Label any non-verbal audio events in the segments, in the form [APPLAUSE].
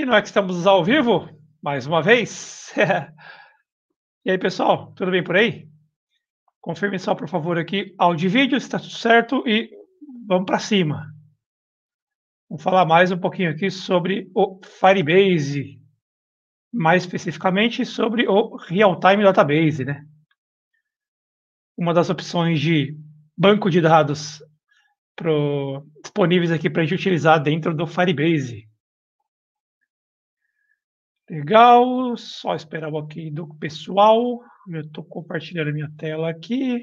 E nós é estamos ao vivo, mais uma vez. [LAUGHS] e aí, pessoal, tudo bem por aí? Confirme só, por favor, aqui, áudio e vídeo, está tudo certo e vamos para cima. Vamos falar mais um pouquinho aqui sobre o Firebase, mais especificamente sobre o Real-Time Database, né? Uma das opções de banco de dados pro, disponíveis aqui para a gente utilizar dentro do Firebase. Legal, só esperar o ok do pessoal. Eu estou compartilhando a minha tela aqui.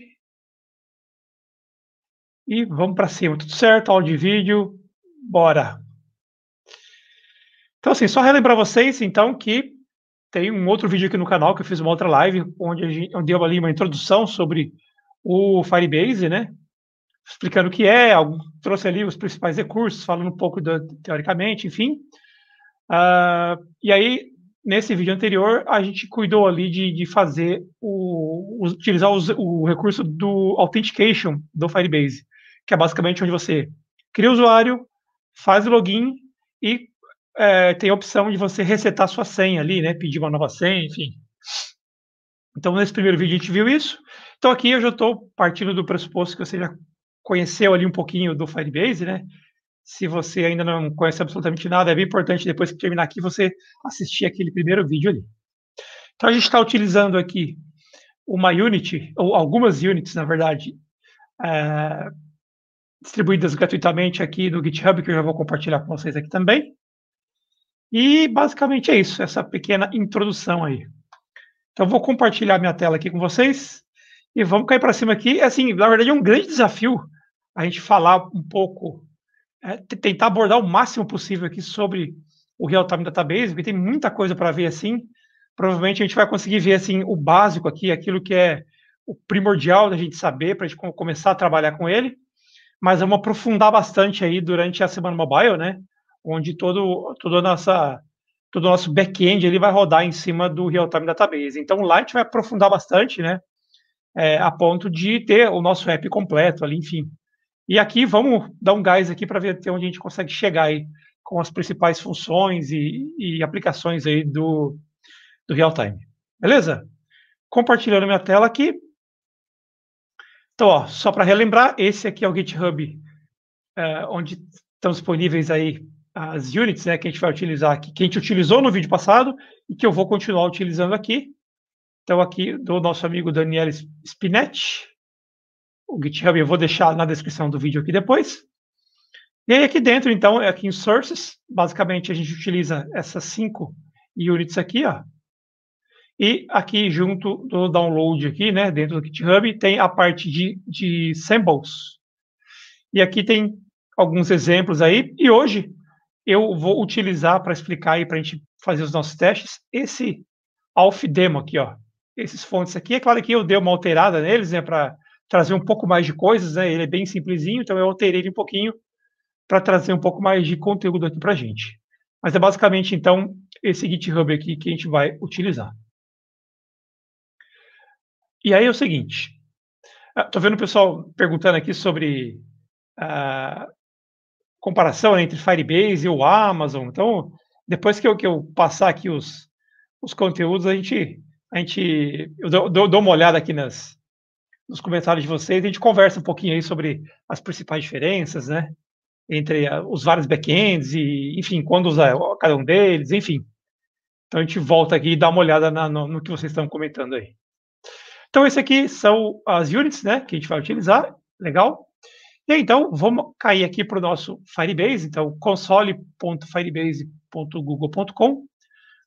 E vamos para cima. Tudo certo? Áudio e vídeo. Bora! Então, assim, só relembrar vocês, então, que tem um outro vídeo aqui no canal que eu fiz uma outra live, onde, a gente, deu eu dei ali uma introdução sobre o Firebase, né? Explicando o que é, trouxe ali os principais recursos, falando um pouco do, teoricamente, enfim. Uh, e aí, nesse vídeo anterior, a gente cuidou ali de, de fazer o. utilizar os, o recurso do authentication do Firebase, que é basicamente onde você cria o usuário, faz o login e é, tem a opção de você resetar sua senha ali, né? Pedir uma nova senha, enfim. Então, nesse primeiro vídeo a gente viu isso. Então, aqui eu já estou partindo do pressuposto que você já conheceu ali um pouquinho do Firebase, né? Se você ainda não conhece absolutamente nada, é bem importante depois que terminar aqui você assistir aquele primeiro vídeo ali. Então a gente está utilizando aqui uma unit, ou algumas units, na verdade, é, distribuídas gratuitamente aqui no GitHub, que eu já vou compartilhar com vocês aqui também. E basicamente é isso, essa pequena introdução aí. Então vou compartilhar minha tela aqui com vocês e vamos cair para cima aqui. É, assim, na verdade é um grande desafio a gente falar um pouco é, tentar abordar o máximo possível aqui sobre o Real Time Database, porque tem muita coisa para ver assim. Provavelmente a gente vai conseguir ver assim o básico aqui, aquilo que é o primordial da gente saber para a gente começar a trabalhar com ele. Mas vamos aprofundar bastante aí durante a semana mobile, né? Onde todo toda nossa todo o nosso back-end ele vai rodar em cima do Real Time Database. Então lá a gente vai aprofundar bastante, né? É, a ponto de ter o nosso app completo ali, enfim. E aqui vamos dar um gás aqui para ver até onde a gente consegue chegar aí com as principais funções e, e aplicações aí do, do real time. Beleza? Compartilhando minha tela aqui. Então, ó, só para relembrar, esse aqui é o GitHub, é, onde estão disponíveis aí as units, né, que a gente vai utilizar aqui, que a gente utilizou no vídeo passado e que eu vou continuar utilizando aqui. Então, aqui do nosso amigo Daniel Spinetti o GitHub eu vou deixar na descrição do vídeo aqui depois. E aí aqui dentro, então, é aqui em Sources, basicamente a gente utiliza essas cinco units aqui, ó. E aqui junto do download aqui, né, dentro do GitHub, tem a parte de, de samples. E aqui tem alguns exemplos aí. E hoje eu vou utilizar para explicar aí, para a gente fazer os nossos testes, esse alf demo aqui, ó. Esses fontes aqui, é claro que eu dei uma alterada neles, né, para trazer um pouco mais de coisas, né? Ele é bem simplesinho, então eu alterei ele um pouquinho para trazer um pouco mais de conteúdo aqui para a gente. Mas é basicamente, então, esse GitHub aqui que a gente vai utilizar. E aí é o seguinte, estou ah, vendo o pessoal perguntando aqui sobre a ah, comparação né, entre Firebase e o Amazon, então, depois que eu, que eu passar aqui os, os conteúdos, a gente, a gente eu dou, dou uma olhada aqui nas, nos comentários de vocês. A gente conversa um pouquinho aí sobre as principais diferenças, né? Entre ah, os vários backends e, enfim, quando usar cada um deles, enfim. Então a gente volta aqui e dá uma olhada na, no, no, que vocês estão comentando aí. Então, esse aqui são as units, né? Que a gente vai utilizar. Legal. E aí, então, vamos cair aqui para o nosso Firebase, então, console.firebase.google.com.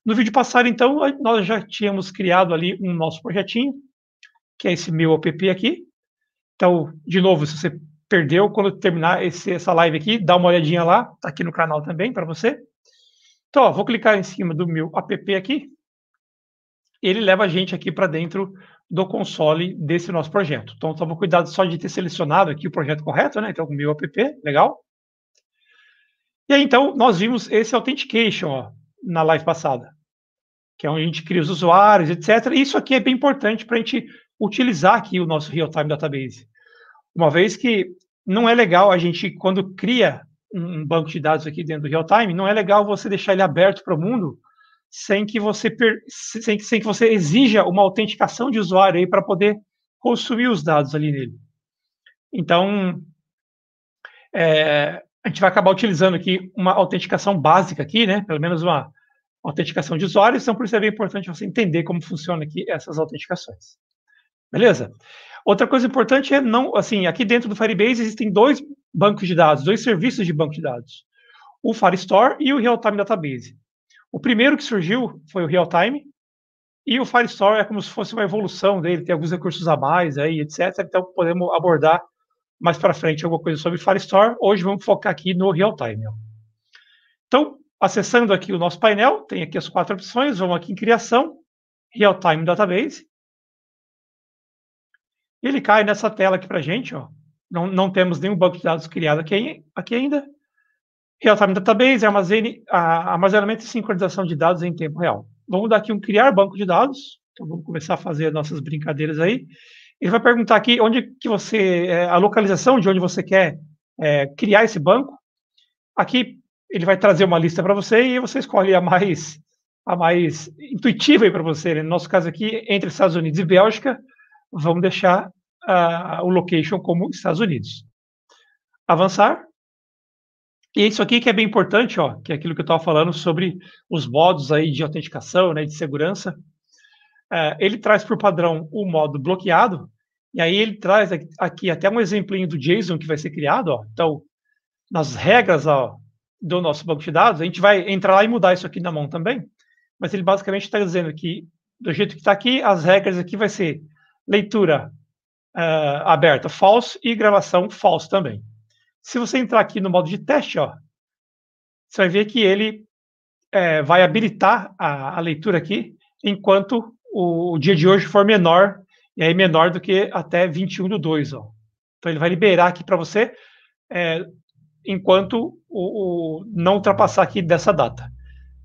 No vídeo passado, então, nós já tínhamos criado ali um nosso projetinho, que é esse meu app aqui. Então, de novo, se você perdeu, quando terminar esse, essa live aqui, dá uma olhadinha lá, tá aqui no canal também para você. Então, ó, vou clicar em cima do meu app aqui. Ele leva a gente aqui para dentro do console desse nosso projeto. Então, toma cuidado só de ter selecionado aqui o projeto correto, né? Então, o meu app, legal. E aí, então, nós vimos esse authentication ó, na live passada, que é onde a gente cria os usuários, etc. Isso aqui é bem importante para a gente utilizar aqui o nosso real-time database. Uma vez que não é legal a gente, quando cria um banco de dados aqui dentro do real-time, não é legal você deixar ele aberto para o mundo sem que você per... sem, que, sem que você exija uma autenticação de usuário aí para poder consumir os dados ali nele. Então, é, a gente vai acabar utilizando aqui uma autenticação básica aqui, né? Pelo menos uma autenticação de usuário. Então, por isso é bem importante você entender como funciona aqui essas autenticações. Beleza? Outra coisa importante é não, assim, aqui dentro do Firebase existem dois bancos de dados, dois serviços de banco de dados. O Firestore e o Real-Time Database. O primeiro que surgiu foi o Real-Time, e o Firestore é como se fosse uma evolução dele, tem alguns recursos a mais aí, etc. Então podemos abordar mais para frente alguma coisa sobre Firestore. Hoje vamos focar aqui no Real-Time. Então, acessando aqui o nosso painel, tem aqui as quatro opções, vamos aqui em criação, Real-Time Database ele cai nessa tela aqui para gente, ó. Não, não temos nenhum banco de dados criado aqui, aqui ainda. Real-time database, armazene, a, armazenamento e sincronização de dados em tempo real. Vamos dar aqui um criar banco de dados. Então vamos começar a fazer nossas brincadeiras aí. Ele vai perguntar aqui onde que você, é, a localização de onde você quer é, criar esse banco. Aqui ele vai trazer uma lista para você e você escolhe a mais a mais intuitiva para você. Né? No nosso caso aqui, entre Estados Unidos e Bélgica, vamos deixar uh, o location como Estados Unidos. Avançar. E isso aqui que é bem importante, ó, que é aquilo que eu estava falando sobre os modos aí de autenticação, né, de segurança. Uh, ele traz por padrão o modo bloqueado, e aí ele traz aqui até um exemplinho do JSON que vai ser criado. Ó. Então, nas regras ó, do nosso banco de dados, a gente vai entrar lá e mudar isso aqui na mão também, mas ele basicamente está dizendo que, do jeito que está aqui, as regras aqui vai ser leitura uh, aberta false e gravação false também. Se você entrar aqui no modo de teste, ó, você vai ver que ele é, vai habilitar a, a, leitura aqui enquanto o, o, dia de hoje for menor, e aí menor do que até 21 do 2. Ó. Então ele vai liberar aqui para você é, enquanto o, o, não ultrapassar aqui dessa data.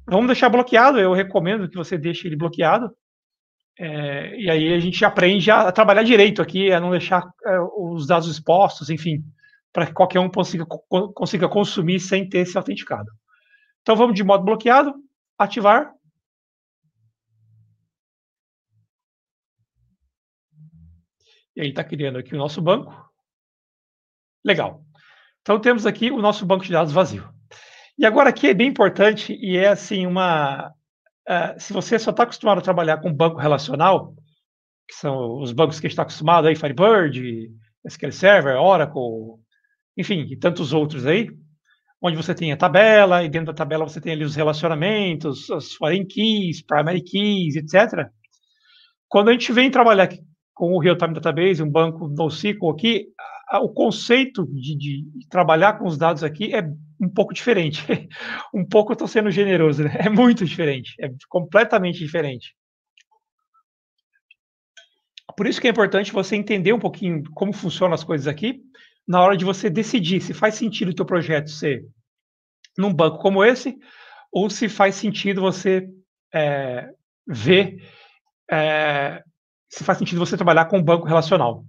Vamos deixar bloqueado, eu recomendo que você deixe ele bloqueado. É, e aí a gente aprende a trabalhar direito aqui, a não deixar é, os dados expostos, enfim, para que qualquer um consiga, consiga consumir sem ter se autenticado. Então vamos de modo bloqueado, ativar. E aí está criando aqui o nosso banco. Legal. Então temos aqui o nosso banco de dados vazio. E agora aqui é bem importante e é assim uma é, se você só está acostumado a trabalhar com banco relacional, que são os bancos que a gente está acostumado aí, Firebird, SQL Server, Oracle, enfim, e tantos outros aí, onde você tem a tabela, e dentro da tabela você tem ali os relacionamentos, as foreign keys, primary keys, etc. Quando a gente vem trabalhar com o real-time database, um banco NoSQL aqui, o conceito de, de, trabalhar com os dados aqui é um pouco diferente. [LAUGHS] um pouco eu estou sendo generoso, né? É muito diferente, é completamente diferente. Por isso que é importante você entender um pouquinho como funcionam as coisas aqui, na hora de você decidir se faz sentido o teu projeto ser num banco como esse, ou se faz sentido você é, ver, é, se faz sentido você trabalhar com um banco relacional.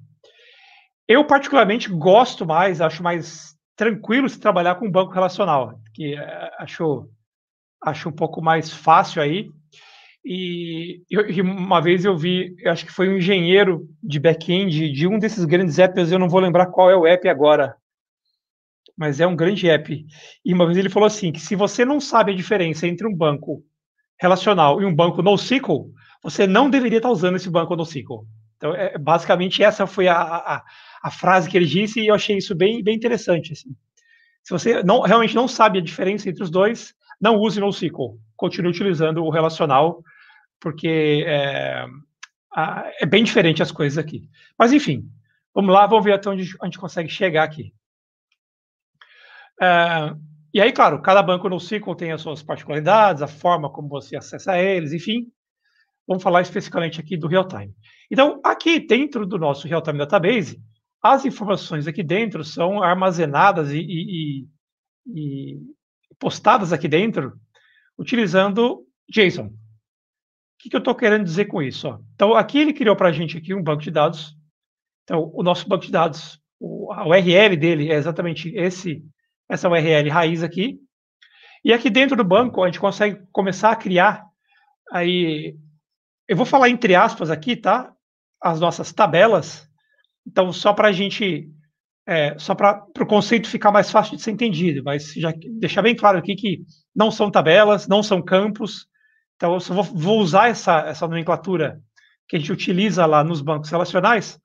Eu, particularmente, gosto mais, acho mais tranquilo se trabalhar com banco relacional, que eh, acho, acho um pouco mais fácil aí. E, e uma vez eu vi, eu acho que foi um engenheiro de back-end de um desses grandes apps, eu não vou lembrar qual é o app agora, mas é um grande app. E uma vez ele falou assim: que se você não sabe a diferença entre um banco relacional e um banco NoSQL, você não deveria estar usando esse banco NoSQL. Então, é, basicamente, essa foi a, a, a frase que ele disse e eu achei isso bem, bem interessante. Assim. Se você não, realmente não sabe a diferença entre os dois, não use NoSQL. Continue utilizando o relacional, porque é, é, bem diferente as coisas aqui. Mas, enfim, vamos lá, vamos ver até onde a gente consegue chegar aqui. É, e aí, claro, cada banco NoSQL tem as suas particularidades, a forma como você acessa eles, enfim. Vamos falar especificamente aqui do real-time. Então, aqui dentro do nosso real-time database, as informações aqui dentro são armazenadas e, e, e postadas aqui dentro utilizando JSON. O que, que eu estou querendo dizer com isso? Ó? Então, aqui ele criou para a gente aqui um banco de dados. Então, o nosso banco de dados, o, a URL dele é exatamente esse, essa URL raiz aqui. E aqui dentro do banco, a gente consegue começar a criar aí eu vou falar entre aspas aqui, tá? As nossas tabelas, então, só para a gente, é, só para o conceito ficar mais fácil de ser entendido, mas já deixar bem claro aqui que não são tabelas, não são campos. Então, eu só vou, vou usar essa, essa nomenclatura que a gente utiliza lá nos bancos relacionais,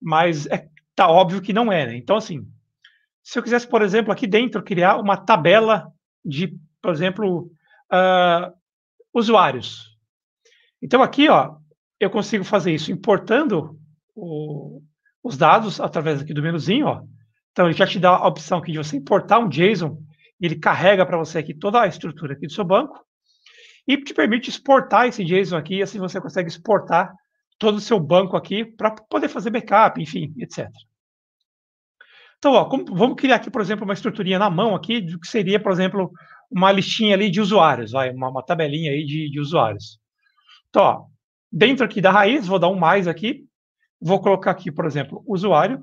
mas é, tá óbvio que não é. Né? Então, assim, se eu quisesse, por exemplo, aqui dentro criar uma tabela de, por exemplo, uh, usuários. Então, aqui, ó, eu consigo fazer isso importando o, os dados através aqui do menuzinho, ó. Então ele já te dá a opção aqui de você importar um JSON, ele carrega para você aqui toda a estrutura aqui do seu banco e te permite exportar esse JSON aqui, assim você consegue exportar todo o seu banco aqui para poder fazer backup, enfim, etc. Então, ó, como, vamos criar aqui, por exemplo, uma estruturinha na mão aqui do que seria, por exemplo, uma listinha ali de usuários, vai, uma, uma tabelinha aí de, de usuários. Então, ó, dentro aqui da raiz, vou dar um mais aqui, Vou colocar aqui, por exemplo, usuário.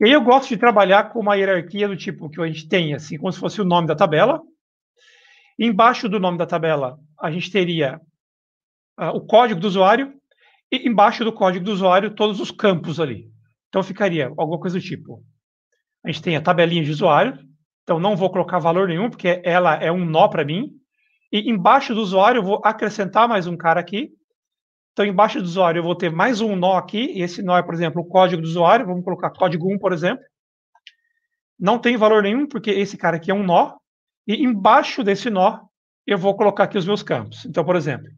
E aí eu gosto de trabalhar com uma hierarquia do tipo que a gente tem, assim, como se fosse o nome da tabela. Embaixo do nome da tabela, a gente teria uh, o código do usuário, e embaixo do código do usuário, todos os campos ali. Então ficaria alguma coisa do tipo. A gente tem a tabelinha de usuário, então não vou colocar valor nenhum, porque ela é um nó para mim. E embaixo do usuário, eu vou acrescentar mais um cara aqui, então, embaixo do usuário, eu vou ter mais um nó aqui, e esse nó é, por exemplo, o código do usuário, vamos colocar código 1, por exemplo. Não tem valor nenhum, porque esse cara aqui é um nó, e embaixo desse nó, eu vou colocar aqui os meus campos. Então, por exemplo,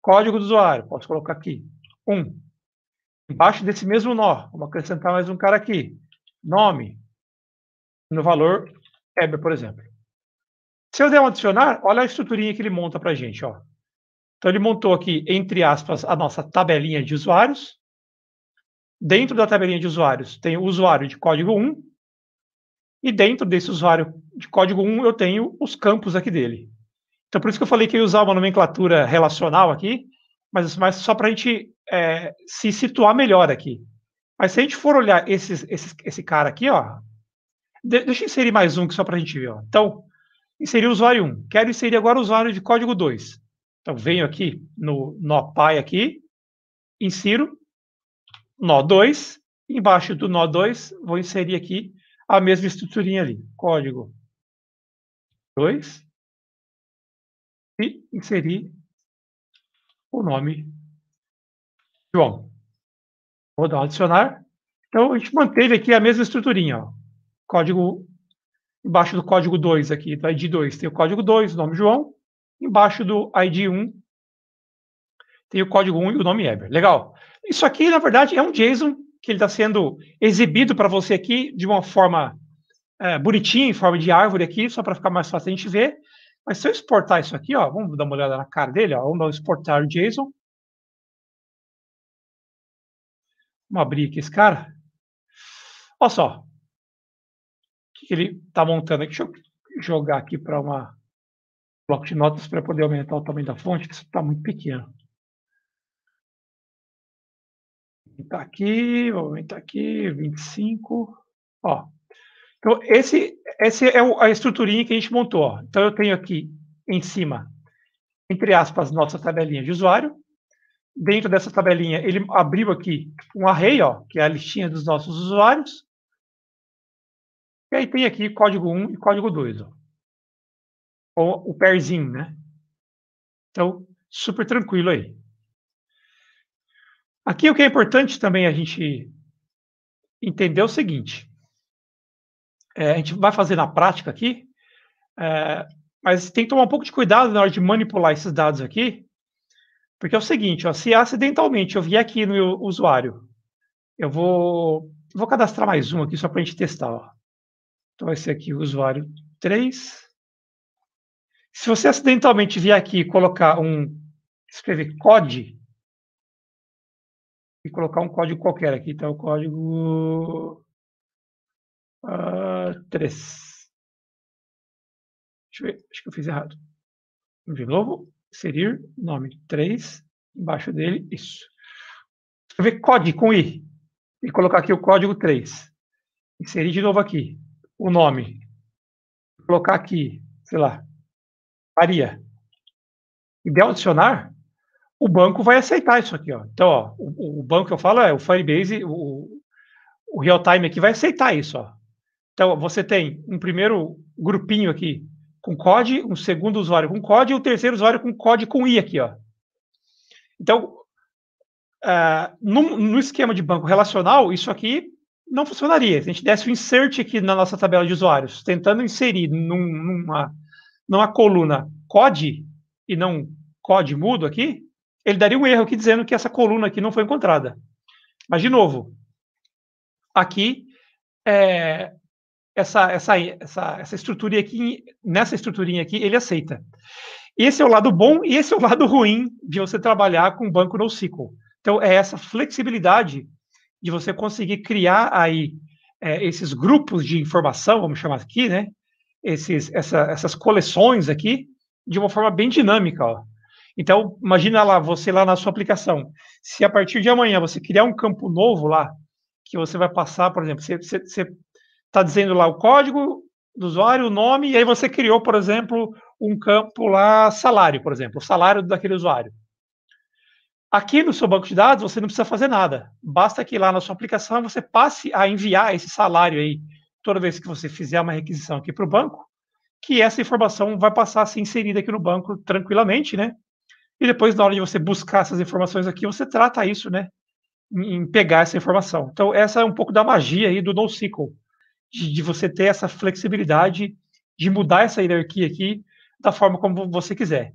código do usuário, posso colocar aqui, 1. Embaixo desse mesmo nó, vamos acrescentar mais um cara aqui, nome, no valor Weber, por exemplo. Se eu der um adicionar, olha a estruturinha que ele monta para a gente, ó. Então, ele montou aqui, entre aspas, a nossa tabelinha de usuários. Dentro da tabelinha de usuários, tem o usuário de código 1. E dentro desse usuário de código 1, eu tenho os campos aqui dele. Então, por isso que eu falei que eu ia usar uma nomenclatura relacional aqui, mas, mas só para a gente é, se situar melhor aqui. Mas se a gente for olhar esses, esses, esse cara aqui, ó, de, deixa eu inserir mais um que só para a gente ver. Ó. Então, inseri o usuário 1. Quero inserir agora o usuário de código 2. Então, venho aqui no nó pai aqui, insiro nó 2, embaixo do nó 2, vou inserir aqui a mesma estruturinha ali, código 2, e inserir o nome João. Vou dar um adicionar. Então, a gente manteve aqui a mesma estruturinha. Ó. Código, embaixo do código 2 aqui, do ID 2, tem o código 2, o nome João, Embaixo do ID1 tem o código 1 e o nome Eber. Legal. Isso aqui, na verdade, é um JSON que ele está sendo exibido para você aqui de uma forma é, bonitinha, em forma de árvore aqui, só para ficar mais fácil a gente ver. Mas se eu exportar isso aqui, ó, vamos dar uma olhada na cara dele, ó, vamos exportar o JSON. Vamos abrir aqui esse cara. Olha só. O que ele está montando aqui? Deixa eu jogar aqui para uma bloco de notas para poder aumentar o tamanho da fonte, que está muito pequeno. Está aqui, vou aumentar aqui, 25. Ó. Então, esse, essa é a estruturinha que a gente montou. Então, eu tenho aqui em cima, entre aspas, nossa tabelinha de usuário. Dentro dessa tabelinha, ele abriu aqui um array, ó, que é a listinha dos nossos usuários. E aí tem aqui código 1 e código 2. Ó ou o perzinho, né? Então, super tranquilo aí. Aqui o que é importante também a gente entender é o seguinte: é, a gente vai fazer na prática aqui, é, mas tem que tomar um pouco de cuidado na hora de manipular esses dados aqui, porque é o seguinte: ó, se é acidentalmente eu vier aqui no usuário, eu vou, vou cadastrar mais um aqui só para a gente testar. Ó. Então vai ser aqui o usuário 3. Se você acidentalmente vier aqui e colocar um. escrever COD. E colocar um código qualquer aqui, então o código. Uh, ah, 3. Deixa eu ver, acho que eu fiz errado. de novo. Inserir nome 3. Embaixo dele, isso. Escrever COD com I. E colocar aqui o código 3. Inserir de novo aqui o nome. Colocar aqui, sei lá, Maria, e der o adicionar, o banco vai aceitar isso aqui. Ó. Então, ó, o, o banco que eu falo é o Firebase, o, o real time aqui vai aceitar isso. Ó. Então, você tem um primeiro grupinho aqui com COD, um segundo usuário com COD e o um terceiro usuário com COD com I aqui. Ó. Então, uh, no, no, esquema de banco relacional, isso aqui não funcionaria. Se a gente desse o um insert aqui na nossa tabela de usuários, tentando inserir num, numa numa coluna COD e não COD mudo aqui, ele daria um erro aqui dizendo que essa coluna aqui não foi encontrada. Mas, de novo, aqui, é, essa, essa, essa, essa estrutura aqui, nessa estruturinha aqui, ele aceita. Esse é o lado bom e esse é o lado ruim de você trabalhar com banco NoSQL. Então, é essa flexibilidade de você conseguir criar aí é, esses grupos de informação, vamos chamar aqui, né? esses, essa, essas coleções aqui de uma forma bem dinâmica. Ó. Então, imagina lá, você lá na sua aplicação. Se a partir de amanhã você criar um campo novo lá, que você vai passar, por exemplo, você está dizendo lá o código do usuário, o nome, e aí você criou, por exemplo, um campo lá, salário, por exemplo, o salário daquele usuário. Aqui no seu banco de dados, você não precisa fazer nada. Basta que lá na sua aplicação você passe a enviar esse salário aí toda vez que você fizer uma requisição aqui para o banco, que essa informação vai passar a ser inserida aqui no banco tranquilamente, né? E depois, na hora de você buscar essas informações aqui, você trata isso, né? Em pegar essa informação. Então, essa é um pouco da magia aí do NoSQL, de, de você ter essa flexibilidade de mudar essa hierarquia aqui da forma como você quiser.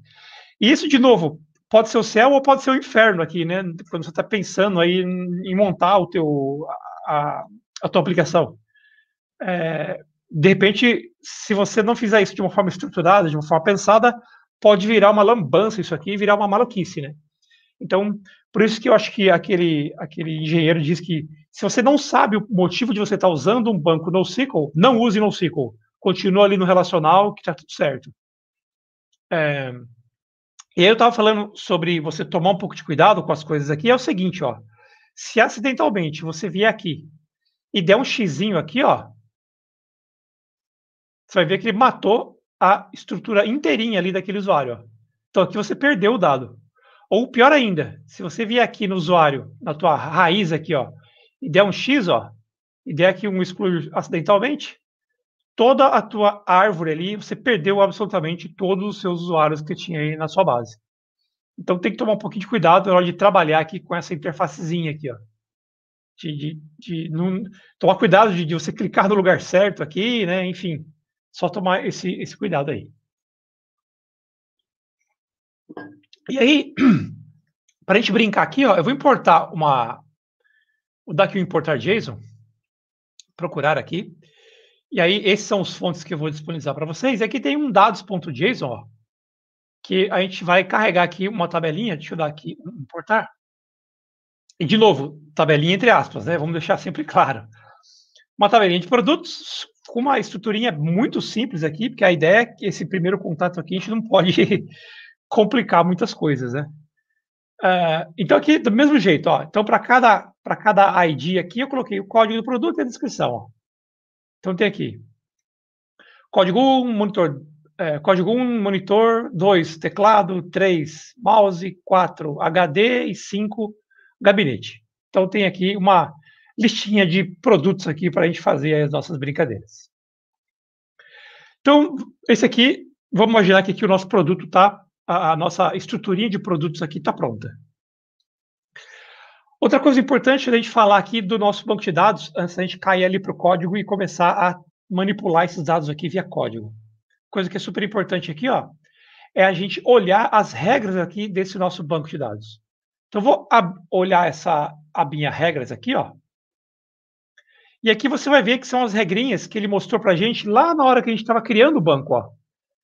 E isso, de novo, pode ser o céu ou pode ser o inferno aqui, né? Quando você está pensando aí em montar o teu, a, a tua aplicação é, de repente, se você não fizer isso de uma forma estruturada, de uma forma pensada, pode virar uma lambança isso aqui, virar uma maluquice, né? Então, por isso que eu acho que aquele, aquele engenheiro diz que se você não sabe o motivo de você estar tá usando um banco NoSQL, não use NoSQL. Continua ali no relacional, que está tudo certo. É, e aí eu estava falando sobre você tomar um pouco de cuidado com as coisas aqui. É o seguinte, ó. Se acidentalmente você vier aqui e der um xizinho aqui, ó, você vai ver que ele matou a estrutura inteirinha ali daquele usuário. Ó. Então aqui você perdeu o dado. Ou pior ainda, se você vier aqui no usuário, na tua raiz aqui, ó, e der um X, ó, e der aqui um exclui acidentalmente, toda a tua árvore ali, você perdeu absolutamente todos os seus usuários que tinha aí na sua base. Então tem que tomar um pouquinho de cuidado na hora de trabalhar aqui com essa interfacezinha aqui, ó. De, de, de não, tomar cuidado de, de, você clicar no lugar certo aqui, né? Enfim, só tomar esse, esse cuidado aí. E aí, [CLEARS THROAT] para a gente brincar aqui, ó, eu vou importar uma. Vou dar aqui o importar JSON, procurar aqui. E aí, esses são os fontes que eu vou disponibilizar para vocês. E aqui tem um dados.json, ó, que a gente vai carregar aqui uma tabelinha. Deixa eu dar aqui importar. E, de novo, tabelinha entre aspas, né? Vamos deixar sempre [LAUGHS] claro. Uma tabelinha de produtos com uma estruturinha muito simples aqui, porque a ideia é que esse primeiro contato aqui a gente não pode [LAUGHS] complicar muitas coisas, né? Uh, então aqui do mesmo jeito, ó. Então para cada para cada ID aqui eu coloquei o código do produto e a descrição, ó. Então tem aqui código 1, monitor é, código 1, monitor 2, teclado 3, mouse 4, HD e 5, gabinete. Então tem aqui uma listinha de produtos aqui para a gente fazer as nossas brincadeiras. Então, esse aqui, vamos imaginar que aqui o nosso produto está, a, nossa estruturinha de produtos aqui está pronta. Outra coisa importante da é gente falar aqui do nosso banco de dados, antes da gente cair ali para o código e começar a manipular esses dados aqui via código. Coisa que é super importante aqui, ó, é a gente olhar as regras aqui desse nosso banco de dados. Então, vou olhar essa abinha regras aqui, ó. E aqui você vai ver que são as regrinhas que ele mostrou para a gente lá na hora que a gente estava criando o banco. Ó.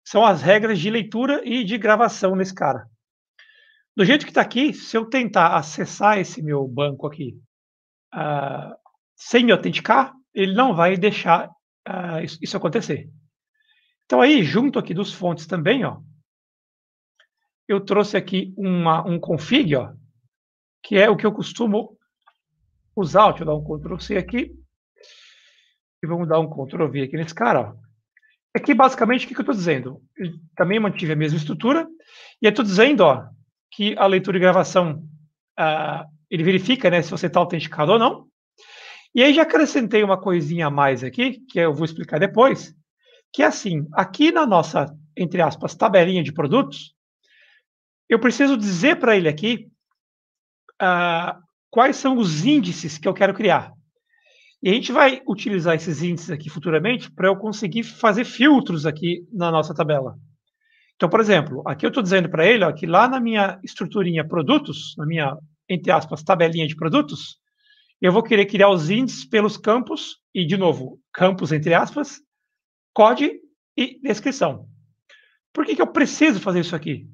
São as regras de leitura e de gravação nesse cara. Do jeito que está aqui, se eu tentar acessar esse meu banco aqui uh, sem me autenticar, ele não vai deixar uh, isso, isso acontecer. Então aí, junto aqui dos fontes também, ó, eu trouxe aqui uma, um config, ó, que é o que eu costumo usar. Deixa eu dar um Ctrl C aqui e vamos dar um Ctrl V aqui nesse cara. Ó. Aqui, é basicamente, o que, que eu estou dizendo? Eu também mantive a mesma estrutura, e estou dizendo ó, que a leitura e gravação, ah, ele verifica né, se você está autenticado ou não. E aí já acrescentei uma coisinha a mais aqui, que eu vou explicar depois, que é assim, aqui na nossa, entre aspas, tabelinha de produtos, eu preciso dizer para ele aqui ah, quais são os índices que eu quero criar. E a gente vai utilizar esses índices aqui futuramente para eu conseguir fazer filtros aqui na nossa tabela. Então, por exemplo, aqui eu estou dizendo para ele ó, que lá na minha estruturinha produtos, na minha, entre aspas, tabelinha de produtos, eu vou querer criar os índices pelos campos, e de novo, campos entre aspas, código e descrição. Por que, que eu preciso fazer isso aqui?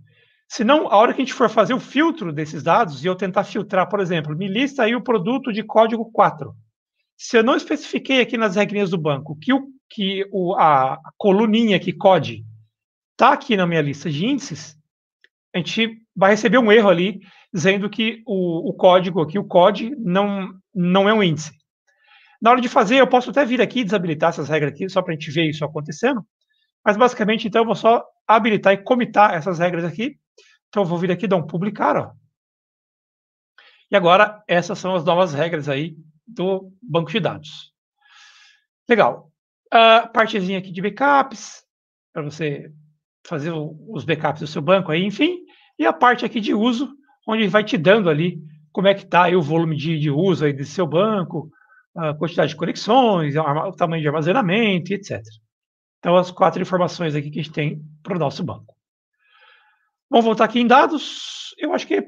Senão, a hora que a gente for fazer o filtro desses dados, e eu tentar filtrar, por exemplo, me lista aí o produto de código 4 se eu não especifiquei aqui nas regrinhas do banco que, o, que o, a coluninha que code está aqui na minha lista de índices, a gente vai receber um erro ali dizendo que o, o código aqui, o code não, não é um índice. Na hora de fazer, eu posso até vir aqui e desabilitar essas regras aqui, só para a gente ver isso acontecendo. Mas basicamente, então, eu vou só habilitar e comitar essas regras aqui. Então, eu vou vir aqui dar um publicar, ó. E agora, essas são as novas regras aí do banco de dados. Legal. Uh, partezinha aqui de backups, para você fazer os backups do seu banco aí, enfim. E a parte aqui de uso, onde ele vai te dando ali como é que está o volume de, de, uso aí do seu banco, a quantidade de conexões, o tamanho de armazenamento, etc. Então, as quatro informações aqui que a gente tem para o nosso banco. Vamos voltar aqui em dados. Eu acho que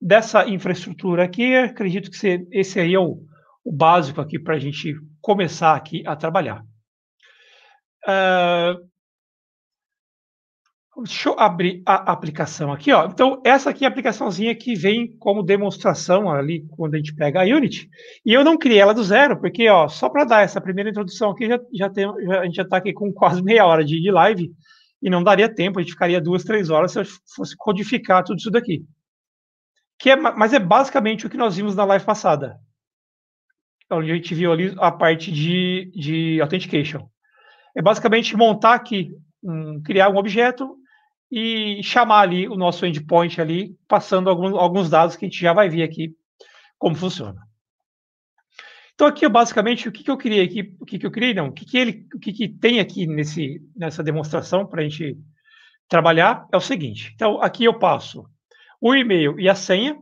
dessa infraestrutura aqui, acredito que esse aí é o o básico aqui para a gente começar aqui a trabalhar. Uh, Deixa eu abrir a aplicação aqui, ó. Então, essa aqui é a aplicaçãozinha que vem como demonstração ali quando a gente pega a Unity. E eu não criei ela do zero, porque, ó, só para dar essa primeira introdução aqui, já, já, tem, já a gente já está aqui com quase [LAUGHS] meia hora de, de, live e não daria tempo, a gente ficaria duas, três horas se eu fosse codificar tudo isso daqui. Que é, mas é basicamente o que nós vimos na live passada. É onde a gente viu ali a parte de, de authentication. É basicamente montar aqui, um, criar um objeto e chamar ali o nosso endpoint ali, passando alguns dados que a gente já vai ver aqui como funciona. Então aqui basicamente o que, que eu criei aqui, o que, que eu criei não, o que, que ele, o que, que tem aqui nesse nessa demonstração para a gente trabalhar é o seguinte. Então aqui eu passo o e-mail e a senha.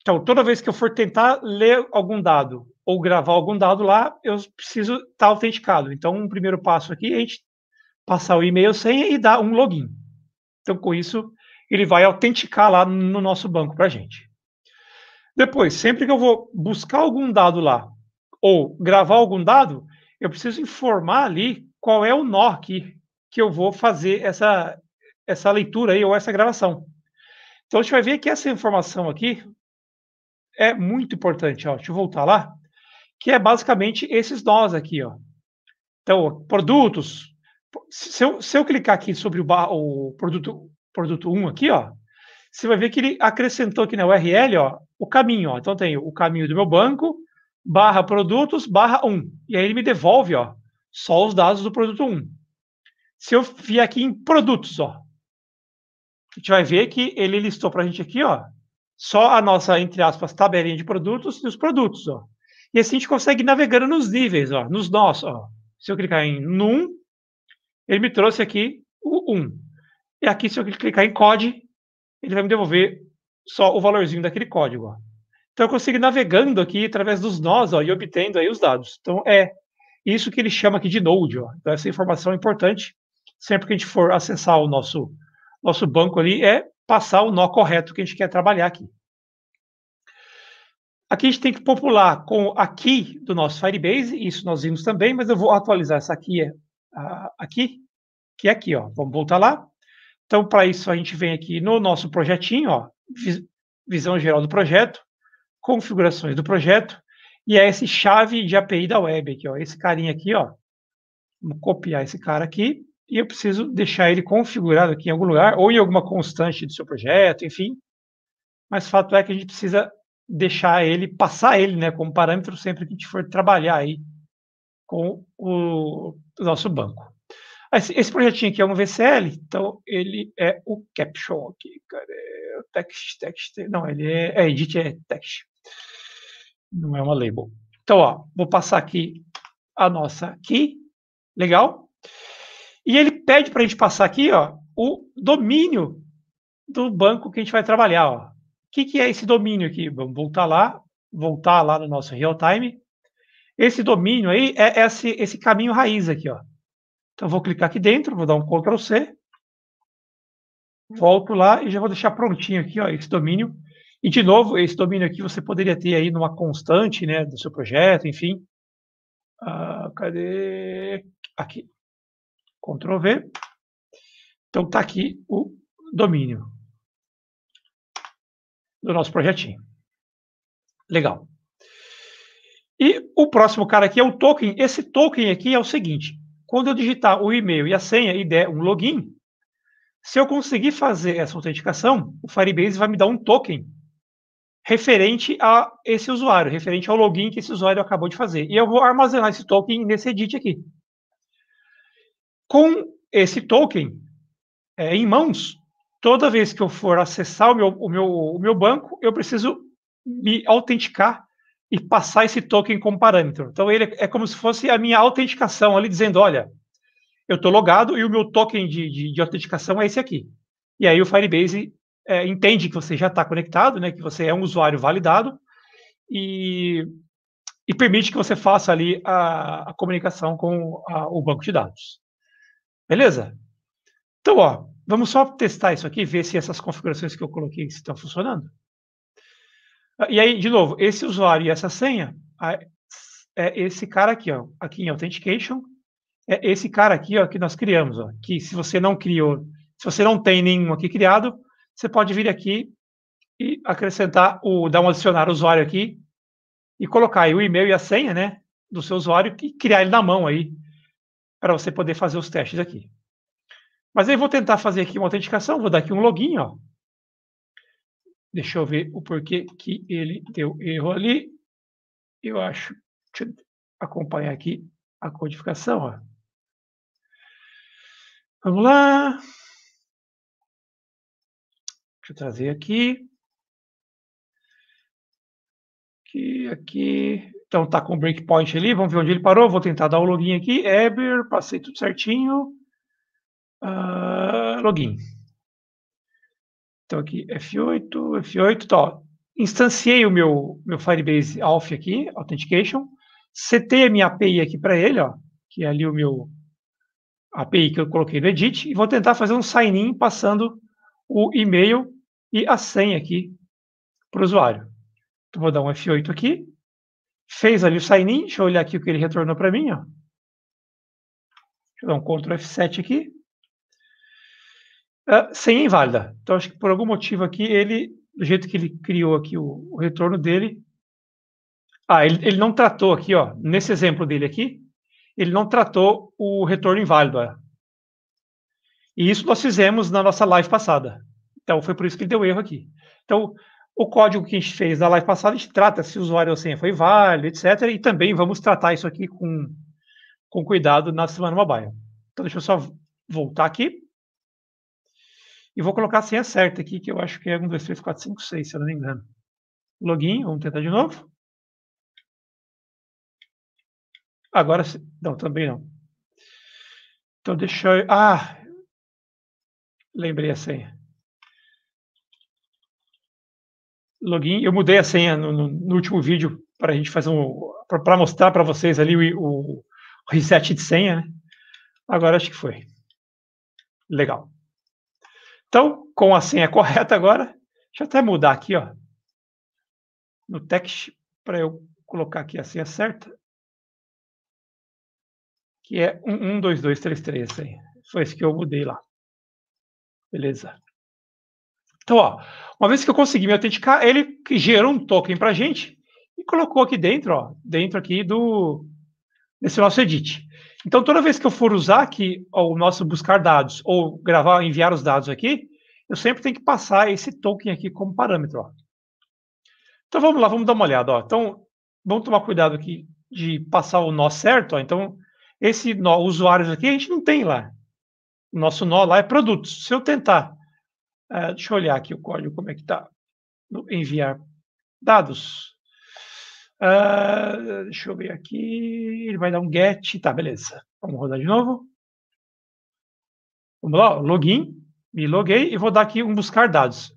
Então toda vez que eu for tentar ler algum dado ou gravar algum dado lá, eu preciso estar tá autenticado. Então, um primeiro passo aqui é a gente passar o e-mail, senha e dar um login. Então, com isso, ele vai autenticar lá no nosso banco para a gente. Depois, sempre que eu vou buscar algum dado lá ou gravar algum dado, eu preciso informar ali qual é o nó que, que eu vou fazer essa, essa leitura aí ou essa gravação. Então, a gente vai ver que essa informação aqui é muito importante. Ó, deixa eu voltar lá que é basicamente esses nós aqui, ó. Então, produtos. Se eu, se eu clicar aqui sobre o, bar, o produto, produto 1 aqui, ó, você vai ver que ele acrescentou aqui na URL ó, o caminho. Ó. Então, tem o caminho do meu banco, barra produtos, barra 1. E aí ele me devolve ó, só os dados do produto 1. Se eu vier aqui em produtos, ó, a gente vai ver que ele listou para a gente aqui ó, só a nossa, entre aspas, tabelinha de produtos e os produtos. Ó. E assim a gente consegue navegando nos níveis, ó, nos nós. Ó. Se eu clicar em num, ele me trouxe aqui o 1. E aqui, se eu clicar em code, ele vai me devolver só o valorzinho daquele código. Ó. Então, eu consigo ir navegando aqui através dos nós ó, e obtendo aí os dados. Então, é isso que ele chama aqui de node. Ó. Então, essa informação é importante. Sempre que a gente for acessar o nosso, nosso banco ali, é passar o nó correto que a gente quer trabalhar aqui. Aqui a gente tem que popular com a key do nosso Firebase, isso nós vimos também, mas eu vou atualizar essa aqui, é, aqui, que é aqui, ó. Vamos voltar lá. Então, para isso, a gente vem aqui no nosso projetinho, ó, visão geral do projeto, configurações do projeto, e é esse chave de API da web aqui, ó, esse carinha aqui, ó. Vamos copiar esse cara aqui, e eu preciso deixar ele configurado aqui em algum lugar, ou em alguma constante do seu projeto, enfim. Mas fato é que a gente precisa deixar ele, passar ele, né, como parâmetro sempre que a gente for trabalhar aí com o, o nosso banco. Esse, esse, projetinho aqui é um VCL, então ele é o caption aqui, cara, é o text, text, não, ele é, é edit, é text, não é uma label. Então, ó, vou passar aqui a nossa key, legal? E ele pede para a gente passar aqui, ó, o domínio do banco que a gente vai trabalhar, ó que, que é esse domínio aqui? Vamos voltar lá, voltar lá no nosso real time. Esse domínio aí é esse, esse caminho raiz aqui, ó. Então vou clicar aqui dentro, vou dar um Ctrl C, volto lá e já vou deixar prontinho aqui, ó, esse domínio. E de novo, esse domínio aqui você poderia ter aí numa constante, né, do seu projeto, enfim. Ah, cadê? Aqui. Ctrl V. Então tá aqui o domínio do nosso projetinho. Legal. E o próximo cara aqui é o token. Esse token aqui é o seguinte: quando eu digitar o e-mail e a senha e der um login, se eu conseguir fazer essa autenticação, o Firebase vai me dar um token referente a esse usuário, referente ao login que esse usuário acabou de fazer. E eu vou armazenar esse token nesse edit aqui. Com esse token é, em mãos, toda vez que eu for acessar o meu, o meu, o meu banco, eu preciso me autenticar e passar esse token como parâmetro. Então, ele é como se fosse a minha autenticação ali, dizendo, olha, eu estou logado e o meu token de, de, de, autenticação é esse aqui. E aí o Firebase é, entende que você já está conectado, né, que você é um usuário validado e, e permite que você faça ali a, a comunicação com a, o banco de dados. Beleza? Então, ó, Vamos só testar isso aqui, ver se essas configurações que eu coloquei estão funcionando. Ah, e aí, de novo, esse usuário e essa senha é esse cara aqui, ó, aqui em Authentication, é esse cara aqui, ó, que nós criamos, ó, que se você não criou, se você não tem nenhum aqui criado, você pode vir aqui e acrescentar o, dar um adicionar usuário aqui e colocar aí o e-mail e a senha, né, do seu usuário e criar ele na mão aí para você poder fazer os testes aqui. Mas aí vou tentar fazer aqui uma autenticação, vou dar aqui um login, ó. Deixa eu ver o porquê que ele deu erro ali. Eu acho, deixa eu acompanhar aqui a codificação, ó. Vamos lá. Deixa eu trazer aqui. Aqui, aqui. Então tá com o breakpoint ali, vamos ver onde ele parou. Vou tentar dar o login aqui. Eber, passei tudo certinho uh, login. Então aqui F8, F8, tá, ó. instanciei o meu, meu Firebase Auth aqui, Authentication, setei a minha API aqui para ele, ó, que é ali o meu API que eu coloquei no Edit, e vou tentar fazer um sign-in passando o e-mail e a senha aqui para o usuário. Então vou dar um F8 aqui, fez ali o sign-in, deixa eu olhar aqui o que ele retornou para mim, ó. Deixa eu dar um Ctrl F7 aqui. Ah, sem inválida. Então, acho que por algum motivo aqui, ele, do jeito que ele criou aqui o, o retorno dele. Ah, ele, ele, não tratou aqui, ó, nesse exemplo dele aqui, ele não tratou o retorno inválido. Ó. É. E isso nós fizemos na nossa live passada. Então, foi por isso que ele deu erro aqui. Então, o código que a gente fez na live passada, a gente trata se o usuário ou senha foi válido, etc. E também vamos tratar isso aqui com, com cuidado na semana mobile. Então, deixa eu só voltar aqui. E vou colocar a senha certa aqui, que eu acho que é 1, 2, 3, 4, 5, 6, se eu não me engano. Login, vamos tentar de novo. Agora, não, também não. Então, deixa eu... Ah, lembrei a senha. Login, eu mudei a senha no, no, no último vídeo para a gente fazer um... para mostrar para vocês ali o, o, reset de senha, né? Agora acho que foi. Legal. Então, com a senha correta agora, deixa eu até mudar aqui, ó, no text para eu colocar aqui a senha certa, que é 112233, essa aí. Foi isso que eu mudei lá. Beleza. Então, ó, uma vez que eu consegui me autenticar, ele gerou um token para gente e colocou aqui dentro, ó, dentro aqui do desse nosso edit. Então, toda vez que eu for usar aqui o nosso buscar dados ou gravar, enviar os dados aqui, eu sempre tenho que passar esse token aqui como parâmetro. Ó. Então, vamos lá, vamos dar uma olhada. Ó. Então, vamos tomar cuidado aqui de passar o nó certo. Ó. Então, esse nó, usuários aqui, a gente não tem lá. O nosso nó lá é produtos. Se eu tentar, uh, deixa eu olhar aqui o código, como é que está. Enviar dados. Uh, deixa eu ver aqui. Ele vai dar um get. Tá, beleza. Vamos rodar de novo. Vamos lá, login. Me loguei e vou dar aqui um buscar dados.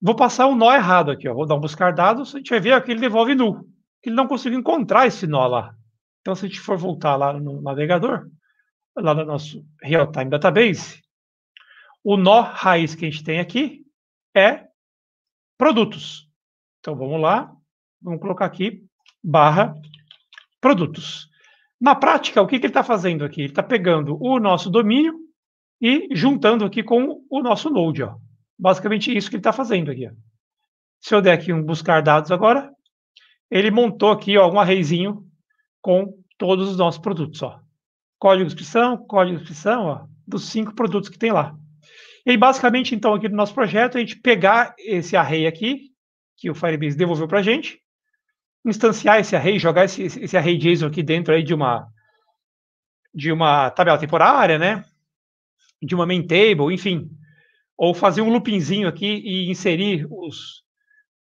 Vou passar um nó errado aqui. Ó. Vou dar um buscar dados. A gente vai ver que ele devolve null. Ele não conseguiu encontrar esse nó lá. Então, se a gente for voltar lá no navegador, lá no nosso real-time database, o nó raiz que a gente tem aqui é produtos. Então, vamos lá. Vamos colocar aqui barra produtos. Na prática, o que, que ele está fazendo aqui? Ele está pegando o nosso domínio e juntando aqui com o nosso Node. Ó. Basicamente isso que ele está fazendo aqui. Ó. Se eu der aqui um buscar dados agora, ele montou aqui ó, um arrayzinho com todos os nossos produtos. Ó. código de são, código de são, ó, dos cinco produtos que tem lá. E basicamente, então, aqui no nosso projeto, a gente pegar esse array aqui, que o Firebase devolveu para a gente, instanciar esse array, jogar esse, esse array JSON aqui dentro aí de uma de uma tabela temporária, né? De uma main table, enfim, ou fazer um loopingzinho aqui e inserir os,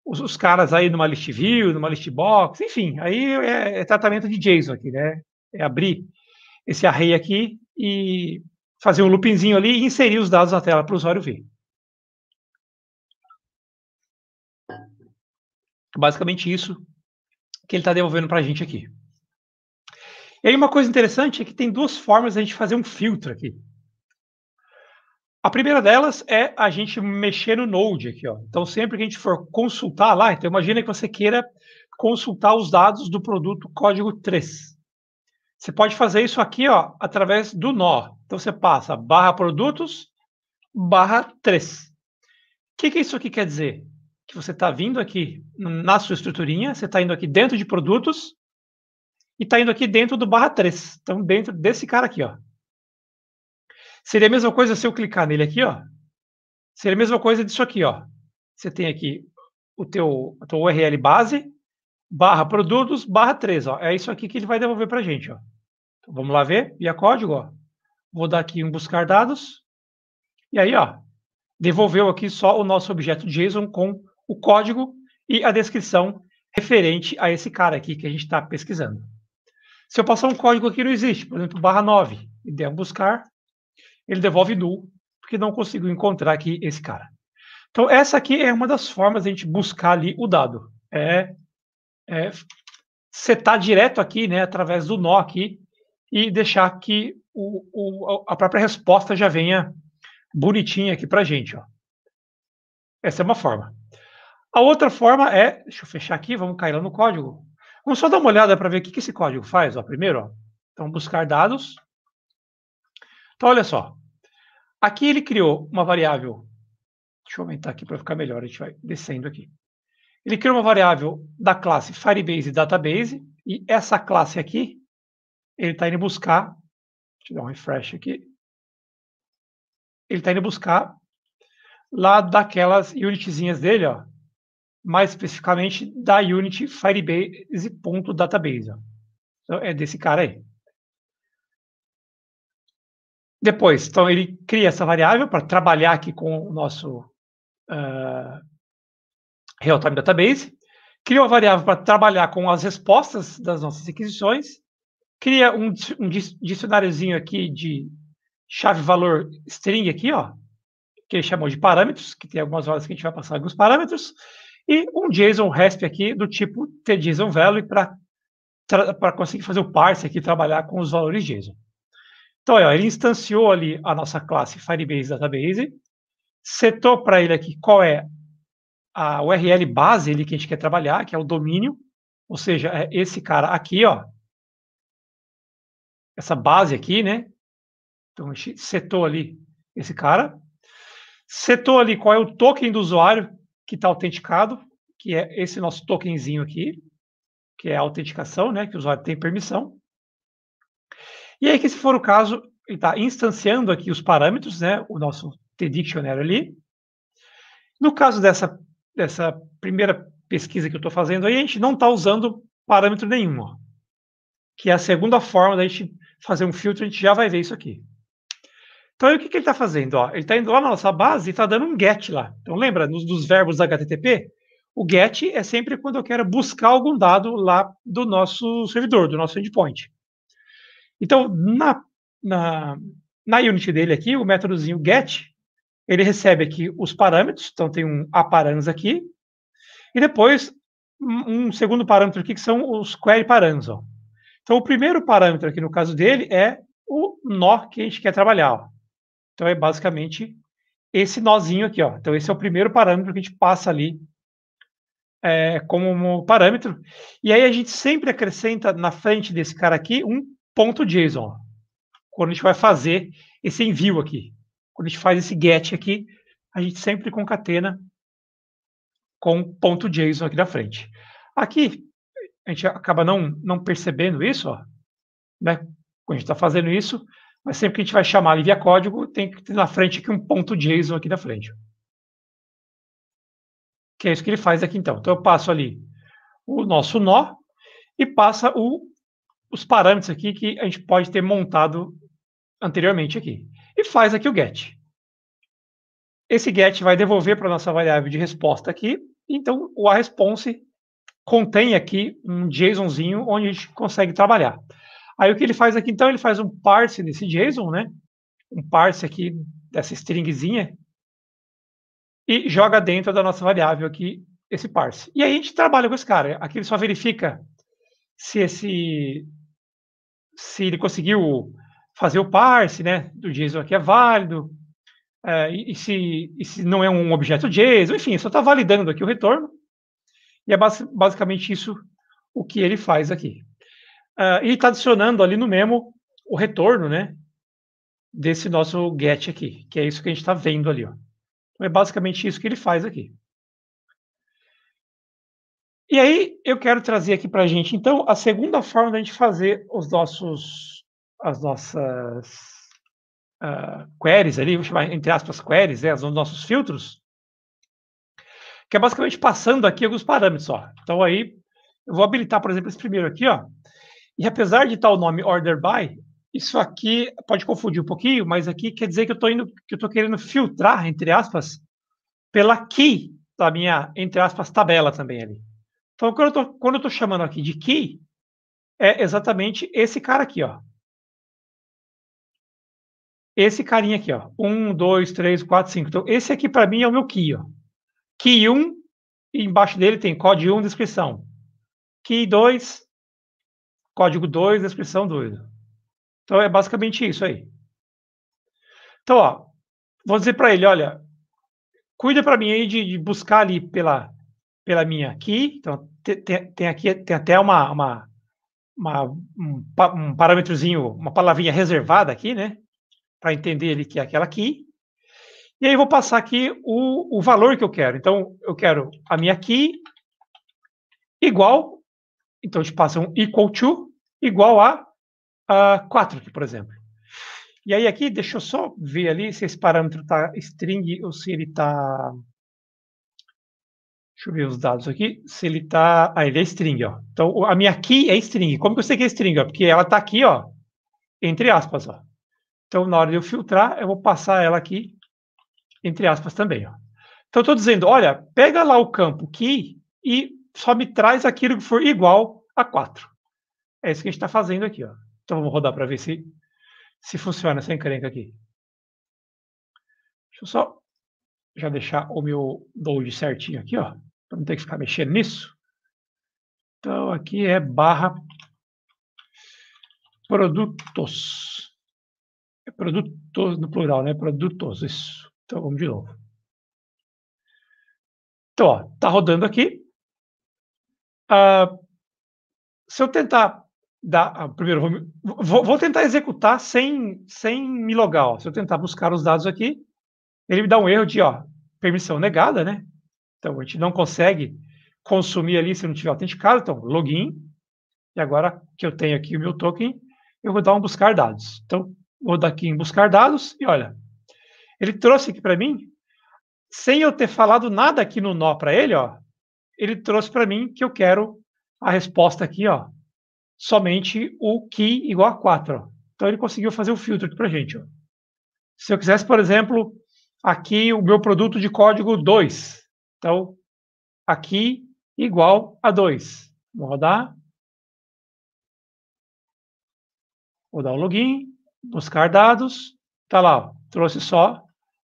os, os caras aí numa list view, numa list box, enfim, aí é, é tratamento de JSON aqui, né? É abrir esse array aqui e fazer um loopingzinho ali e inserir os dados na tela para o usuário ver. Basicamente isso que ele está devolvendo para a gente aqui. E aí uma coisa interessante é que tem duas formas de a gente fazer um filtro aqui. A primeira delas é a gente mexer no Node aqui. Ó. Então, sempre que a gente for consultar lá, então imagina que você queira consultar os dados do produto código 3. Você pode fazer isso aqui ó, através do nó. Então, você passa barra produtos, barra 3. O que, que isso aqui quer dizer? que você está vindo aqui na sua estruturinha, você está indo aqui dentro de produtos e está indo aqui dentro do barra 3. Então, dentro desse cara aqui, ó. Seria a mesma coisa se eu clicar nele aqui, ó. Seria a mesma coisa disso aqui, ó. Você tem aqui o teu, a tua URL base, barra produtos, barra 3, ó. É isso aqui que ele vai devolver para a gente, ó. Então, vamos lá ver, via código, ó. Vou dar aqui um buscar dados. E aí, ó, devolveu aqui só o nosso objeto JSON com o código e a descrição referente a esse cara aqui que a gente está pesquisando. Se eu passar um código que não existe, por exemplo, barra 9, e der buscar, ele devolve null, porque não conseguiu encontrar aqui esse cara. Então, essa aqui é uma das formas de a gente buscar ali o dado. É, é setar direto aqui, né, através do nó aqui, e deixar que o, o, a própria resposta já venha bonitinha aqui para a gente. Ó. Essa é uma forma. A outra forma é, deixa eu fechar aqui, vamos cair lá no código. Vamos só dar uma olhada para ver o que, que esse código faz. Ó, primeiro, ó, então buscar dados. Então, olha só. Aqui ele criou uma variável. Deixa eu aumentar aqui para ficar melhor, a gente vai descendo aqui. Ele criou uma variável da classe Firebase Database, e essa classe aqui, ele está indo buscar, deixa eu dar um refresh aqui, ele está indo buscar lá daquelas unitzinhas dele, ó, mais especificamente da Unity Firebase.database. Então, é desse cara aí. Depois, então ele cria essa variável para trabalhar aqui com o nosso uh, real-time database, cria uma variável para trabalhar com as respostas das nossas requisições, cria um, um dicionáriozinho aqui de chave-valor string aqui, ó, que ele chamou de parâmetros, que tem algumas horas que a gente vai passar alguns parâmetros, e um JSON RESP aqui do tipo TJSON Value para conseguir fazer o parse aqui, trabalhar com os valores JSON. Então, ó, ele instanciou ali a nossa classe Firebase Database, setou para ele aqui qual é a URL base ali que a gente quer trabalhar, que é o domínio, ou seja, é esse cara aqui, ó, essa base aqui, né? Então, a gente setou ali esse cara, setou ali qual é o token do usuário que está autenticado, que é esse nosso tokenzinho aqui, que é a autenticação, né, que o usuário tem permissão. E aí, que se for o caso, ele está instanciando aqui os parâmetros, né, o nosso T-Dictionary ali. No caso dessa, dessa primeira pesquisa que eu estou fazendo aí, a gente não está usando parâmetro nenhum, ó, que é a segunda forma da gente fazer um filtro, a gente já vai ver isso aqui. Então, o que, que ele está fazendo? Ó, ele está indo lá na nossa base e está dando um get lá. Então, lembra dos verbos HTTP? O get é sempre quando eu quero buscar algum dado lá do nosso servidor, do nosso endpoint. Então, na, na, na unit dele aqui, o métodozinho get, ele recebe aqui os parâmetros, então tem um aparans aqui, e depois um segundo parâmetro aqui, que são os query params. Ó. Então, o primeiro parâmetro aqui, no caso dele, é o nó que a gente quer trabalhar. Ó. Então é basicamente esse nozinho aqui, ó. Então esse é o primeiro parâmetro que a gente passa ali é, como parâmetro. E aí a gente sempre acrescenta na frente desse cara aqui um ponto JSON. quando a gente vai fazer esse envio aqui, quando a gente faz esse get aqui, a gente sempre concatena com ponto JSON aqui da frente. Aqui a gente acaba não não percebendo isso, ó, né? Quando a gente está fazendo isso, mas sempre que a gente vai chamar ali via código, tem que ter na frente aqui um ponto JSON aqui da frente. Que é isso que ele faz aqui então. Então eu passo ali o nosso nó e passa o, os parâmetros aqui que a gente pode ter montado anteriormente aqui. E faz aqui o get. Esse get vai devolver para a nossa variável de resposta aqui. Então o a response contém aqui um JSONzinho onde a gente consegue trabalhar. Aí o que ele faz aqui então? Ele faz um parse nesse JSON, né? Um parse aqui dessa stringzinha e joga dentro da nossa variável aqui esse parse. E aí a gente trabalha com esse cara. Aqui ele só verifica se esse se ele conseguiu fazer o parse, né, do JSON aqui é válido, é, e, se, e se não é um objeto JSON, enfim, só está validando aqui o retorno. E é basicamente isso o que ele faz aqui. Uh, e está adicionando ali no memo o retorno, né? Desse nosso get aqui, que é isso que a gente está vendo ali. Ó. Então, é basicamente isso que ele faz aqui. E aí, eu quero trazer aqui para a gente, então, a segunda forma da gente fazer os nossos, as nossas uh, queries ali, vou chamar entre aspas queries, né, os nossos filtros, que é basicamente passando aqui alguns parâmetros. Ó. Então, aí, eu vou habilitar, por exemplo, esse primeiro aqui, ó, e apesar de tal nome order by, isso aqui pode confundir um pouquinho, mas aqui quer dizer que eu estou indo, que eu querendo filtrar entre aspas pela key da minha entre aspas tabela também ali. Então quando eu estou quando eu tô chamando aqui de key é exatamente esse cara aqui, ó. Esse carinha aqui, ó. Um, dois, três, quatro, cinco. Então esse aqui para mim é o meu key, ó. Key 1, embaixo dele tem código 1, descrição. Key 2, código 2, descrição 2. Então é basicamente isso aí. Então, ó, vou dizer para ele, olha, cuida para mim aí de, de, buscar ali pela, pela minha key. Então, tem, tem aqui, tem até uma, uma, uma um, um parâmetrozinho, uma palavrinha reservada aqui, né? Para entender ele que é aquela key. E aí vou passar aqui o, o valor que eu quero. Então, eu quero a minha key igual, então a gente passa um equal to, igual a, a 4 aqui, por exemplo. E aí aqui, deixa eu só ver ali se esse parâmetro está string ou se ele está... Deixa eu ver os dados aqui, se ele está... Ah, ele é string, ó. Então, a minha key é string. Como que eu sei que é string? Ó? Porque ela está aqui, ó, entre aspas, ó. Então, na hora de eu filtrar, eu vou passar ela aqui, entre aspas também, ó. Então, estou dizendo, olha, pega lá o campo key e só me traz aquilo que for igual a 4. É isso que a gente está fazendo aqui. Ó. Então vamos rodar para ver se, se funciona essa encrenca aqui. Deixa eu só já deixar o meu load certinho aqui, ó, para não ter que ficar mexendo nisso. Então aqui é barra produtos. É produtos no plural, né? Produtos, isso. Então vamos de novo. Então, ó, tá rodando aqui. Ah, se eu tentar da, ah, primeiro, vou, vou, tentar executar sem, sem me logar. Ó. Se eu tentar buscar os dados aqui, ele me dá um erro de ó, permissão negada, né? Então, a gente não consegue consumir ali se não tiver autenticado. Então, login. E agora que eu tenho aqui o meu token, eu vou dar um buscar dados. Então, vou dar aqui em buscar dados e olha, ele trouxe aqui para mim, sem eu ter falado nada aqui no nó para ele, ó, ele trouxe para mim que eu quero a resposta aqui, ó, somente o key igual a 4. Então, ele conseguiu fazer o filtro aqui para a gente. Ó. Se eu quisesse, por exemplo, aqui o meu produto de código 2. Então, aqui igual a 2. Vou rodar. Vou dar o login, buscar dados. Está lá, ó. trouxe só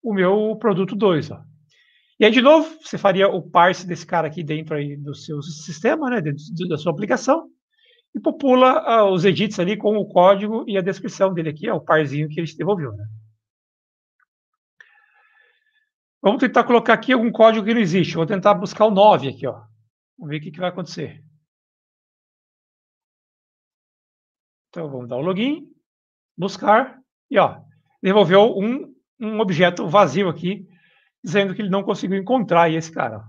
o meu produto 2. E aí, de novo, você faria o parse desse cara aqui dentro aí do seu sistema, né, da sua aplicação e popula ah, os edits ali com o código e a descrição dele aqui, é o parzinho que ele te devolveu. Né? Vamos tentar colocar aqui algum código que não existe. Vou tentar buscar o 9 aqui. Ó. Vamos ver o que, que vai acontecer. Então, vamos dar o login, buscar, e ó, devolveu um, um objeto vazio aqui, dizendo que ele não conseguiu encontrar esse cara.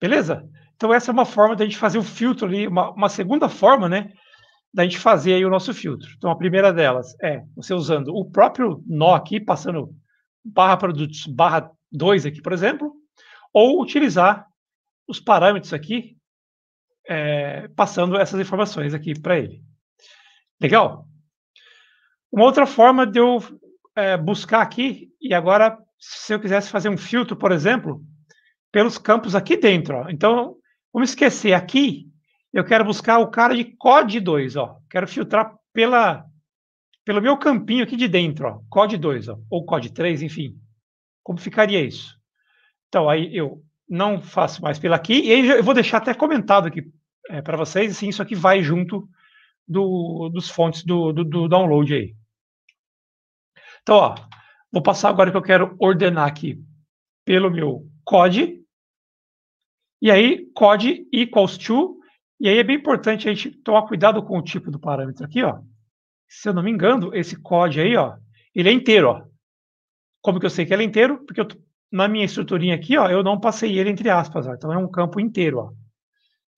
Beleza? Então, essa é uma forma da gente fazer o filtro ali, uma, uma segunda forma, né? Da gente fazer aí o nosso filtro. Então, a primeira delas é você usando o próprio nó aqui, passando barra produtos, barra 2 aqui, por exemplo, ou utilizar os parâmetros aqui, é, passando essas informações aqui para ele. Legal? Uma outra forma de eu é, buscar aqui, e agora, se eu quisesse fazer um filtro, por exemplo, pelos campos aqui dentro. Ó. Então, Vamos esquecer aqui, eu quero buscar o cara de COD 2, ó. Quero filtrar pela pelo meu campinho aqui de dentro, ó, COD 2, ó, ou COD 3, enfim. Como ficaria isso? Então, aí eu não faço mais pela aqui, e aí eu vou deixar até comentado aqui é, para vocês, assim, isso aqui vai junto do, dos fontes do, do, do, download aí. Então, ó, vou passar agora que eu quero ordenar aqui pelo meu código. E aí, code equals to. E aí é bem importante a gente tomar cuidado com o tipo do parâmetro aqui, ó. Se eu não me engano, esse code aí, ó, ele é inteiro, ó. Como que eu sei que ele é inteiro? Porque eu, na minha estruturinha aqui, ó, eu não passei ele entre aspas, ó. Então é um campo inteiro, ó.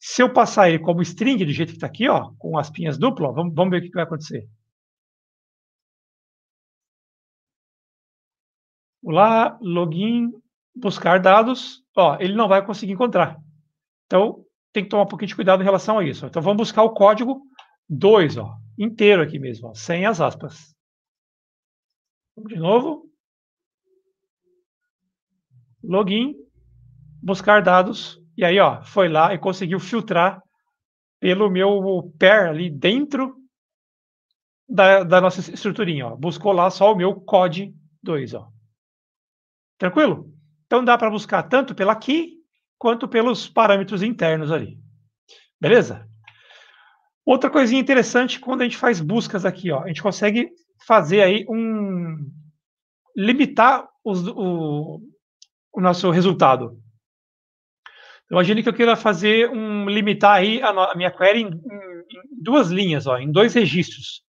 Se eu passar ele como string, do jeito que está aqui, ó, com aspinhas duplas, vamos, vamos ver o que vai acontecer. Olá, login, buscar dados ó, ele não vai conseguir encontrar. Então, tem que tomar um pouquinho de cuidado em relação a isso. Então, vamos buscar o código 2, ó, inteiro aqui mesmo, ó, sem as aspas. De novo. Login, buscar dados. E aí, ó, foi lá e conseguiu filtrar pelo meu pair ali dentro da, da nossa estruturinha. Ó. Buscou lá só o meu COD 2. Ó. Tranquilo? Então dá para buscar tanto pela key quanto pelos parâmetros internos ali. Beleza? Outra coisinha interessante, quando a gente faz buscas aqui, ó, a gente consegue fazer aí um... limitar os, o, o nosso resultado. Então, imagine que eu queira fazer um limitar aí a, minha query em, em, duas linhas, ó, em dois registros.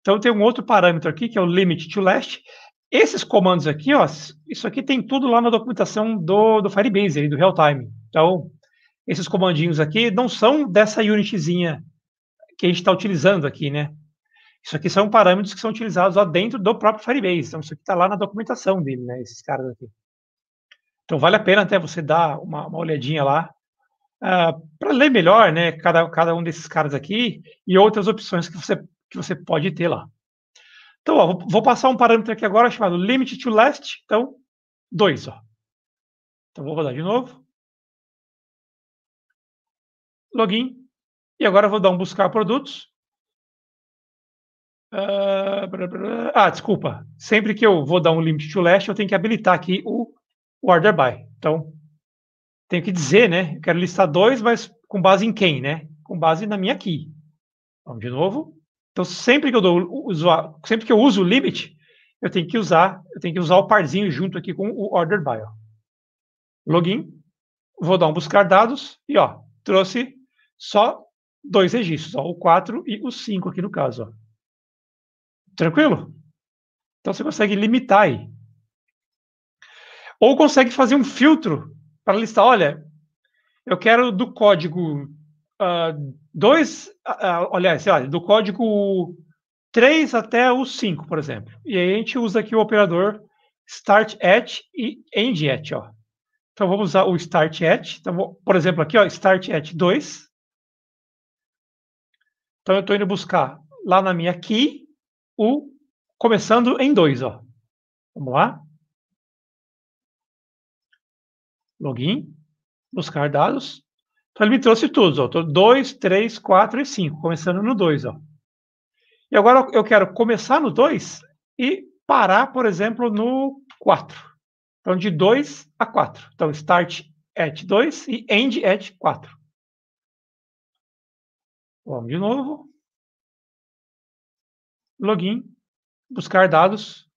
Então tem um outro parâmetro aqui que é o limit to last. Esses comandos aqui, ó, isso aqui tem tudo lá na documentação do, do Firebase, ali, do Realtime. Então, esses comandinhos aqui não são dessa unitzinha que a gente está utilizando aqui, né? Isso aqui são parâmetros que são utilizados lá dentro do próprio Firebase. Então, isso aqui está lá na documentação dele, né? Esses caras aqui. Então, vale a pena até você dar uma, uma olhadinha lá uh, ah, para ler melhor, né? Cada, cada um desses caras aqui e outras opções que você, que você pode ter lá. Então, ó, vou, passar um parâmetro aqui agora chamado limit to last. Então, 2. Então, vou rodar de novo. Login. E agora vou dar um buscar produtos. Ah, ah, desculpa. Sempre que eu vou dar um limit to last, eu tenho que habilitar aqui o, o order by. Então, tenho que dizer, né? Eu quero listar dois, mas com base em quem, né? Com base na minha key. Vamos de novo. Então, sempre que eu dou sempre que eu uso o limit, eu tenho que usar, eu tenho que usar o parzinho junto aqui com o order by. Ó. Login, vou dar um buscar dados e ó, trouxe só dois registros, ó, o 4 e o 5 aqui no caso. Ó. Tranquilo? Então você consegue limitar aí. Ou consegue fazer um filtro para listar, olha, eu quero do código uh, dois, uh, aliás, sei lá, do código 3 até o 5, por exemplo. E aí a gente usa aqui o operador start at e end at, ó. Então vamos usar o start at. Então, por exemplo, aqui, ó, start at 2. Então eu estou indo buscar lá na minha key o começando em 2, ó. Vamos lá. Login, buscar dados. Então, ele me trouxe todos, ó. 2, 3, 4 e 5, começando no 2, ó. E agora eu quero começar no 2 e parar, por exemplo, no 4. Então, de 2 a 4. Então, start at 2 e end at 4. Vamos de novo. Login, buscar dados.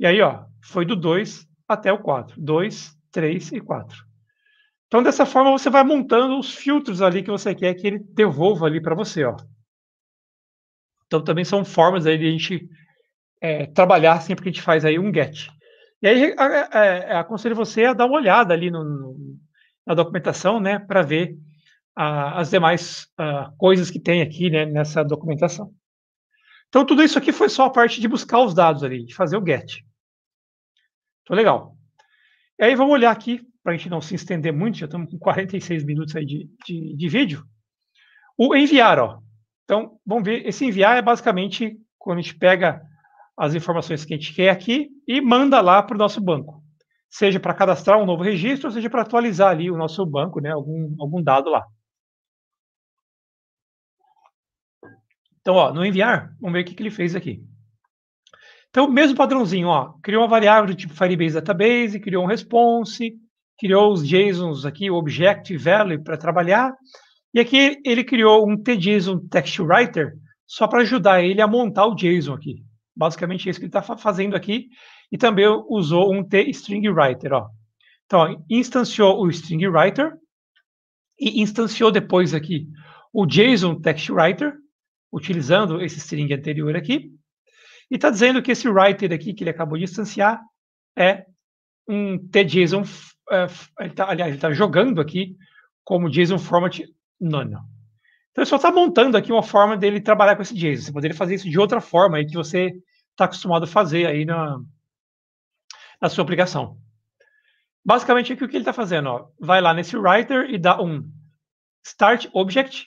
E aí, ó, foi do 2 até o 4. 2, 3 e 4. Então, dessa forma, você vai montando os filtros ali que você quer que ele devolva ali para você. Ó. Então, também são formas aí de a gente é, trabalhar sempre que a gente faz aí um get. E aí, é, é, aconselho você a dar uma olhada ali no, no, na documentação, né, para ver a, as demais a, ah, coisas que tem aqui, né, nessa documentação. Então, tudo isso aqui foi só a parte de buscar os dados ali, de fazer o get. Então, legal. E aí, vamos olhar aqui para a gente não se estender muito, já estamos com 46 minutos aí de, de, de vídeo. O enviar, ó. Então, vamos ver. Esse enviar é basicamente quando a gente pega as informações que a gente quer aqui e manda lá para o nosso banco. Seja para cadastrar um novo registro, seja para atualizar ali o nosso banco, né? Algum, algum dado lá. Então, ó, no enviar, vamos ver o que, que ele fez aqui. Então, mesmo padrãozinho, ó, criou uma variável do tipo Firebase Database, criou um response, criou os JSONs aqui, o Object Value, para trabalhar. E aqui ele criou um TJSON Text Writer só para ajudar ele a montar o JSON aqui. Basicamente é isso que ele está fazendo aqui. E também usou um T-String Writer. Ó. Então, instanciou o String Writer e instanciou depois aqui o JSON Text Writer, utilizando esse string anterior aqui. E está dizendo que esse writer aqui que ele acabou de instanciar é um TJSON é, ele tá, aliás, ele está jogando aqui como JSON format none. Então ele só está montando aqui uma forma dele trabalhar com esse JSON. Você poderia fazer isso de outra forma aí que você está acostumado a fazer aí na, na sua aplicação. Basicamente, aqui o que ele está fazendo? Ó, vai lá nesse writer e dá um start object.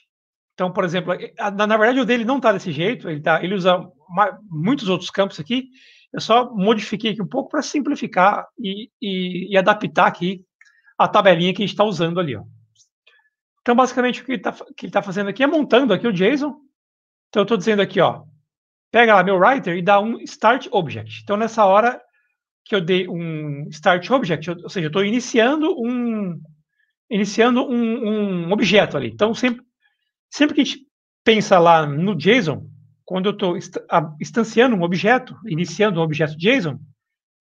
Então, por exemplo, na, verdade o dele não está desse jeito, ele, tá, ele usa muitos outros campos aqui, eu só modifiquei aqui um pouco para simplificar e, e, e, adaptar aqui a tabelinha que a gente está usando ali. Ó. Então, basicamente, o que ele está tá fazendo aqui é montando aqui o JSON. Então, eu estou dizendo aqui, ó, pega lá meu writer e dá um start object. Então, nessa hora que eu dei um start object, ou seja, eu estou iniciando um iniciando um, um, objeto ali. Então, sempre, sempre que a gente pensa lá no JSON, quando eu estou instanciando um objeto, iniciando um objeto JSON,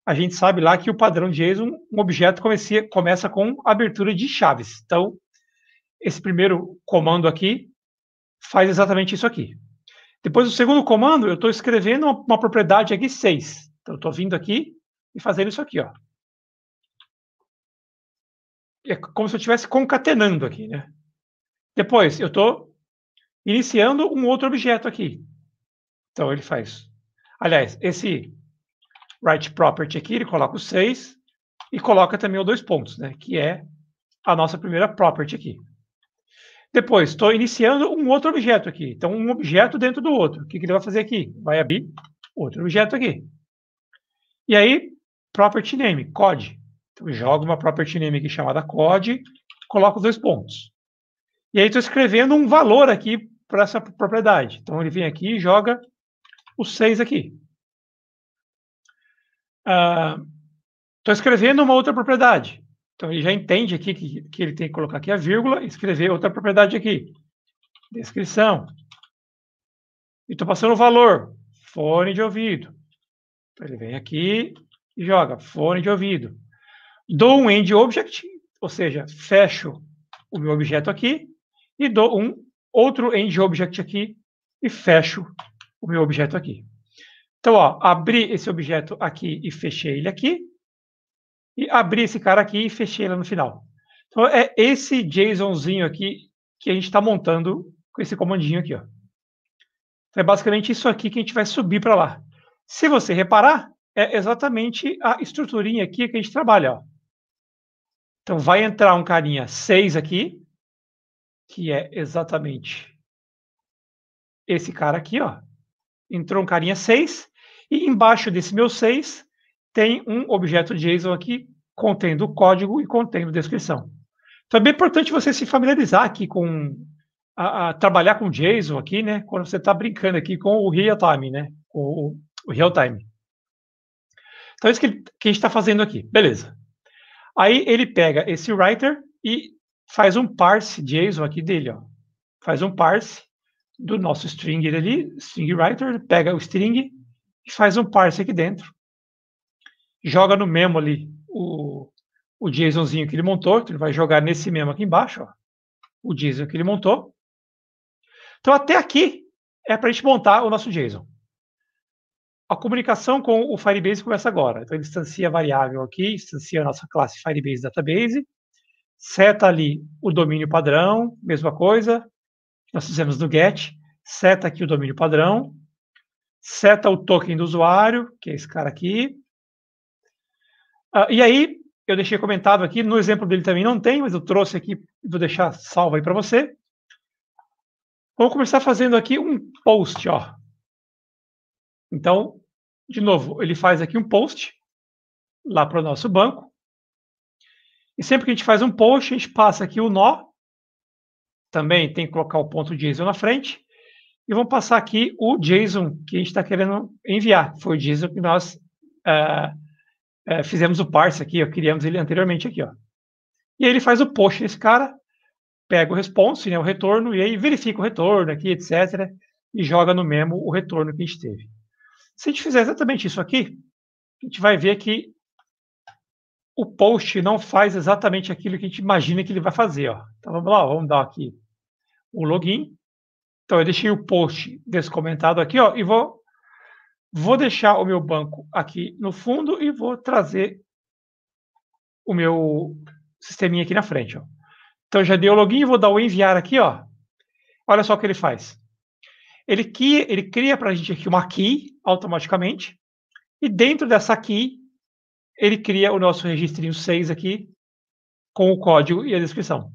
a gente sabe lá que o padrão JSON, um objeto começa com abertura de chaves. Então, esse primeiro comando aqui faz exatamente isso aqui. Depois o segundo comando, eu estou escrevendo uma, uma, propriedade aqui 6. Então, eu estou vindo aqui e fazendo isso aqui. Ó. É como se eu estivesse concatenando aqui. Né? Depois, eu estou iniciando um outro objeto aqui. Então ele faz. Aliás, esse right property aqui, ele coloca o 6 e coloca também os dois pontos, né? Que é a nossa primeira property aqui. Depois, estou iniciando um outro objeto aqui. Então, um objeto dentro do outro. O que, que ele vai fazer aqui? Vai abrir outro objeto aqui. E aí, property name, code Então, jogo uma property name aqui chamada code coloco os dois pontos. E aí, estou escrevendo um valor aqui para essa propriedade. Então, ele vem aqui e joga o 6 aqui. Estou ah, escrevendo uma outra propriedade. Então, ele já entende aqui que, que ele tem que colocar aqui a vírgula e escrever outra propriedade aqui. Descrição. E estou passando o valor. Fone de ouvido. Então, ele vem aqui e joga fone de ouvido. Dou um end object, ou seja, fecho o meu objeto aqui e dou um outro end object aqui e fecho o meu objeto aqui. Então, ó, abri esse objeto aqui e fechei ele aqui. E abri esse cara aqui e fechei ele no final. Então, é esse JSONzinho aqui que a gente está montando com esse comandinho aqui. Ó. Então, é basicamente isso aqui que a gente vai subir para lá. Se você reparar, é exatamente a estruturinha aqui que a gente trabalha. Ó. Então, vai entrar um carinha 6 aqui, que é exatamente esse cara aqui, ó entrou um carinha 6, e embaixo desse meu 6 tem um objeto JSON aqui contendo o código e contendo descrição. Então é bem importante você se familiarizar aqui com a, a trabalhar com JSON aqui, né? Quando você está brincando aqui com o real time, né? O, o, real time. Então é isso que, que a gente está fazendo aqui. Beleza. Aí ele pega esse writer e faz um parse JSON aqui dele, ó. Faz um parse do nosso string ali, string writer, pega o string e faz um parse aqui dentro, joga no memo ali o, o JSONzinho que ele montou, que ele vai jogar nesse memo aqui embaixo, ó, o JSON que ele montou. Então até aqui é para a gente montar o nosso JSON. A comunicação com o Firebase começa agora. Então ele instancia a variável aqui, instancia a nossa classe Firebase Database, seta ali o domínio padrão, mesma coisa, nós fizemos do get, seta aqui o domínio padrão, seta o token do usuário, que é esse cara aqui. Ah, e aí, eu deixei comentado aqui, no exemplo dele também não tem, mas eu trouxe aqui, vou deixar salvo aí para você. Vamos começar fazendo aqui um post, ó. Então, de novo, ele faz aqui um post lá para o nosso banco. E sempre que a gente faz um post, a gente passa aqui o nó, também tem que colocar o ponto JSON na frente. E vamos passar aqui o JSON que a gente está querendo enviar. Foi o JSON que nós uh, uh, fizemos o parse aqui, ó, criamos ele anteriormente aqui. Ó. E aí ele faz o post desse cara, pega o response, né, o retorno, e aí verifica o retorno aqui, etc. E joga no memo o retorno que a gente teve. Se a gente fizer exatamente isso aqui, a gente vai ver que o post não faz exatamente aquilo que a gente imagina que ele vai fazer. Ó. Então vamos lá, vamos dar aqui o login. Então, eu deixei o post descomentado aqui, ó, e vou, vou deixar o meu banco aqui no fundo e vou trazer o meu sisteminha aqui na frente, ó. Então, já dei o login, vou dar o enviar aqui, ó. Olha só o que ele faz. Ele, cria, ele cria para a gente aqui uma key automaticamente, e dentro dessa key, ele cria o nosso registrinho 6 aqui, com o código e a descrição.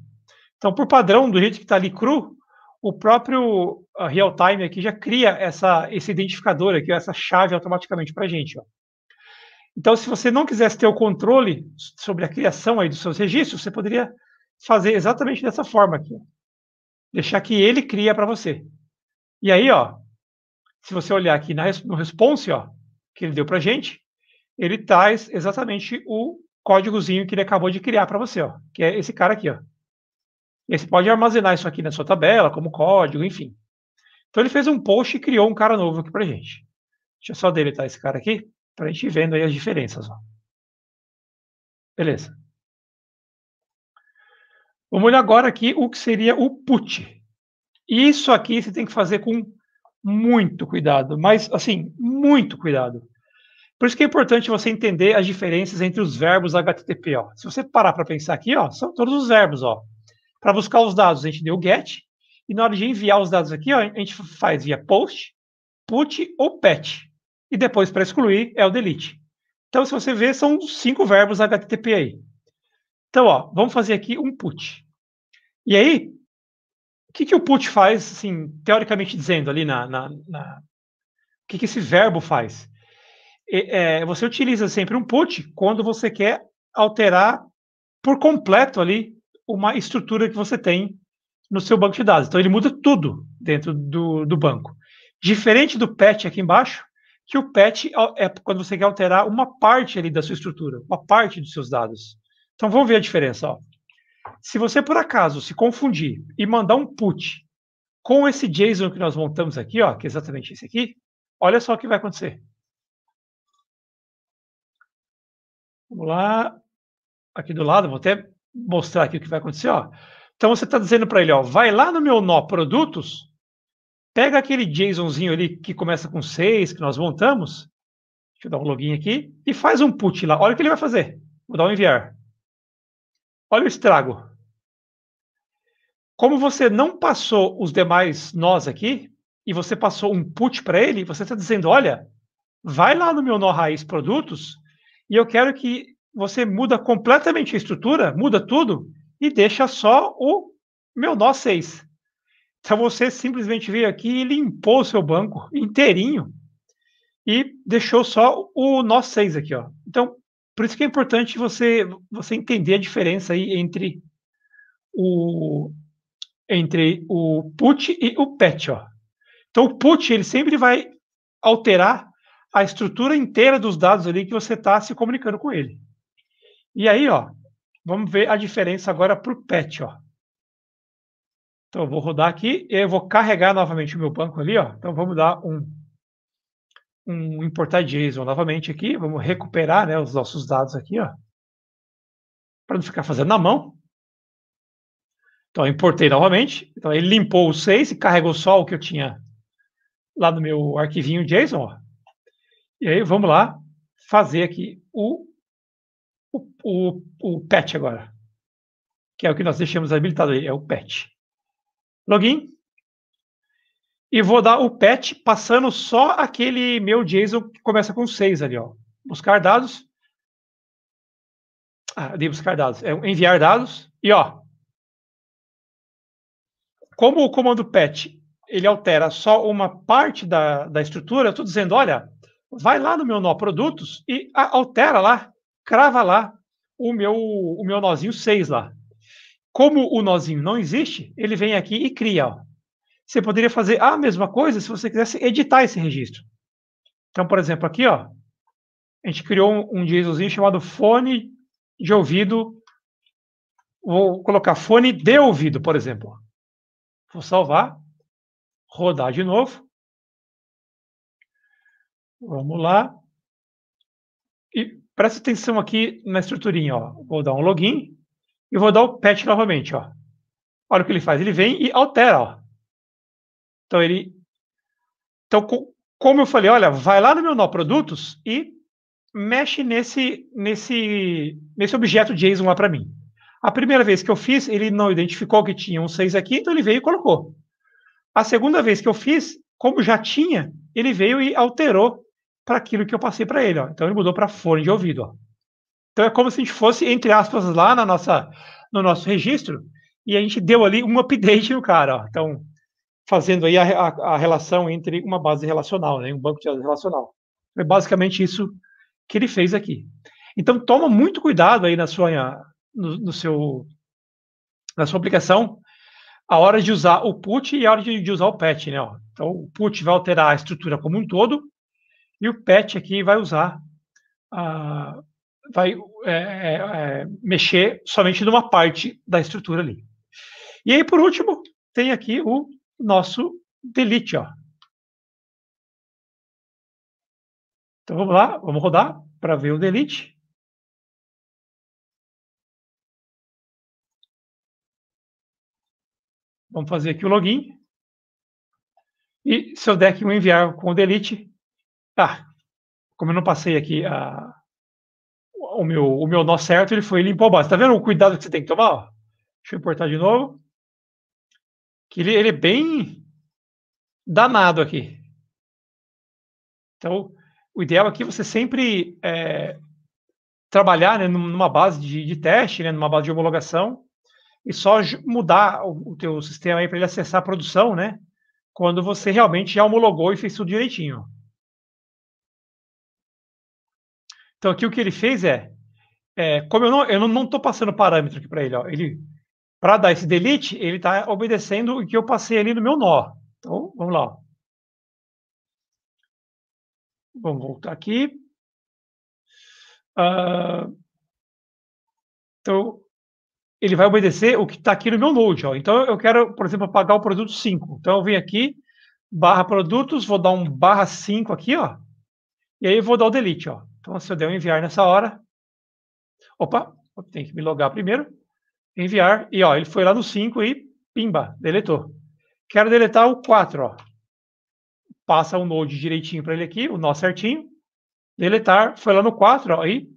Então, por padrão, do jeito que está ali cru, o próprio ah, real time aqui já cria essa, esse identificador aqui, essa chave automaticamente para a gente. Ó. Então, se você não quisesse ter o controle sobre a criação aí dos seus registros, você poderia fazer exatamente dessa forma aqui. Deixar que ele cria para você. E aí, ó, se você olhar aqui na, no response ó, que ele deu para a gente, ele traz exatamente o códigozinho que ele acabou de criar para você, ó, que é esse cara aqui. Ó. E aí você pode armazenar isso aqui na sua tabela, como código, enfim. Então ele fez um post e criou um cara novo aqui para gente. Deixa eu só deletar esse cara aqui, para a gente ir vendo aí as diferenças. Ó. Beleza. Vamos olhar agora aqui o que seria o put. Isso aqui você tem que fazer com muito cuidado, mas assim, muito cuidado. Por isso que é importante você entender as diferenças entre os verbos HTTP. Ó. Se você parar para pensar aqui, ó, são todos os verbos. Ó. Para buscar os dados, a gente deu get. E na hora de enviar os dados aqui, ó, a gente faz via post, put ou pet. E depois, para excluir, é o delete. Então, se você ver, são cinco verbos HTTP aí. Então, ó, vamos fazer aqui um put. E aí, o que, que o put faz, assim, teoricamente dizendo ali na... na, na... o que, que esse verbo faz? é, você utiliza sempre um put quando você quer alterar por completo ali uma estrutura que você tem no seu banco de dados. Então ele muda tudo dentro do, do banco. Diferente do patch aqui embaixo, que o patch é, é quando você quer alterar uma parte ali da sua estrutura, uma parte dos seus dados. Então vamos ver a diferença. Ó. Se você por acaso se confundir e mandar um put com esse JSON que nós montamos aqui, ó, que é exatamente esse aqui, olha só o que vai acontecer. Vamos lá, aqui do lado, vou até mostrar aqui o que vai acontecer. Ó. Então você está dizendo para ele, ó, vai lá no meu nó produtos, pega aquele JSONzinho ali que começa com 6, que nós montamos, deixa eu dar um login aqui, e faz um put lá. Olha o que ele vai fazer. Vou dar um enviar. Olha o estrago. Como você não passou os demais nós aqui, e você passou um put para ele, você está dizendo, olha, vai lá no meu nó raiz produtos, e eu quero que você muda completamente a estrutura, muda tudo e deixa só o meu nó 6. Então você simplesmente veio aqui e limpou o seu banco inteirinho e deixou só o nó 6 aqui, ó. Então, por isso que é importante você você entender a diferença aí entre o entre o put e o patch, ó. Então o put ele sempre vai alterar a estrutura inteira dos dados ali que você está se comunicando com ele. E aí, ó, vamos ver a diferença agora para o pet, ó. Então, eu vou rodar aqui e eu vou carregar novamente o meu banco ali, ó. Então, vamos dar um, um importar JSON novamente aqui. Vamos recuperar né, os nossos dados aqui, ó. Para não ficar fazendo na mão. Então, eu importei novamente. Então, ele limpou os seis e carregou só o que eu tinha lá no meu arquivinho JSON, ó. E aí, vamos lá fazer aqui o o, o, o pet agora, que é o que nós deixamos habilitado aí, é o pet. Login. E vou dar o pet passando só aquele meu JSON que começa com 6 ali, ó. Buscar dados. Ah, de buscar dados. É enviar dados. E, ó. Como o comando pet ele altera só uma parte da, da estrutura, eu estou dizendo, olha, vai lá no meu nó produtos e altera lá crava lá o meu, o meu nozinho 6 lá. Como o nozinho não existe, ele vem aqui e cria. Ó. Você poderia fazer a mesma coisa se você quisesse editar esse registro. Então, por exemplo, aqui, ó, a gente criou um, um JSONzinho chamado fone de ouvido. Vou colocar fone de ouvido, por exemplo. Vou salvar, rodar de novo. Vamos lá. E Presta atenção aqui na estruturinha, ó. Vou dar um login e vou dar o patch novamente, ó. Olha o que ele faz, ele vem e altera, ó. Então ele Então como eu falei, olha, vai lá no meu nó produtos e mexe nesse nesse nesse objeto JSON lá para mim. A primeira vez que eu fiz, ele não identificou que tinha um 6 aqui, então ele veio e colocou. A segunda vez que eu fiz, como já tinha, ele veio e alterou para aquilo que eu passei para ele. Ó. Então ele mudou para fone de ouvido. Ó. Então é como se a gente fosse, entre aspas, lá na nossa, no nosso registro e a gente deu ali um update no cara. Ó. Então, fazendo aí a, a, a, relação entre uma base relacional, né, um banco de dados relacional. É basicamente isso que ele fez aqui. Então, toma muito cuidado aí na sua, no, no seu, na sua aplicação a hora de usar o put e a hora de, de usar o patch, né? Ó. Então, o put vai alterar a estrutura como um todo e o patch aqui vai usar, uh, vai é, é, é, mexer somente numa parte da estrutura ali. E aí, por último, tem aqui o nosso delete. Ó. Então vamos lá, vamos rodar para ver o delete. Vamos fazer aqui o login. E se eu der aqui um enviar com o delete, ah, como eu não passei aqui a, o, meu, o meu nó certo, ele foi limpo a base. Tá vendo o cuidado que você tem que tomar? Deixa eu importar de novo. Que ele, ele é bem danado aqui. Então, o ideal aqui é você sempre é, trabalhar né, numa base de, de teste, né, numa base de homologação, e só mudar o, o teu sistema aí para ele acessar a produção, né? Quando você realmente já homologou e fez tudo direitinho. Então aqui o que ele fez é, é como eu não eu não estou passando parâmetro aqui para ele, ó, ele para dar esse delete ele está obedecendo o que eu passei ali no meu nó. Então vamos lá. Vamos voltar aqui. Uh, então ele vai obedecer o que está aqui no meu node. Ó. Então eu quero, por exemplo, apagar o produto 5. Então eu venho aqui barra produtos, vou dar um barra 5 aqui, ó. E aí eu vou dar o delete, ó. Então, se eu der um enviar nessa hora, opa, tem que me logar primeiro, enviar, e ó, ele foi lá no 5 e pimba, deletou. Quero deletar o 4, ó. Passa o node direitinho para ele aqui, o nó certinho, deletar, foi lá no 4, ó, e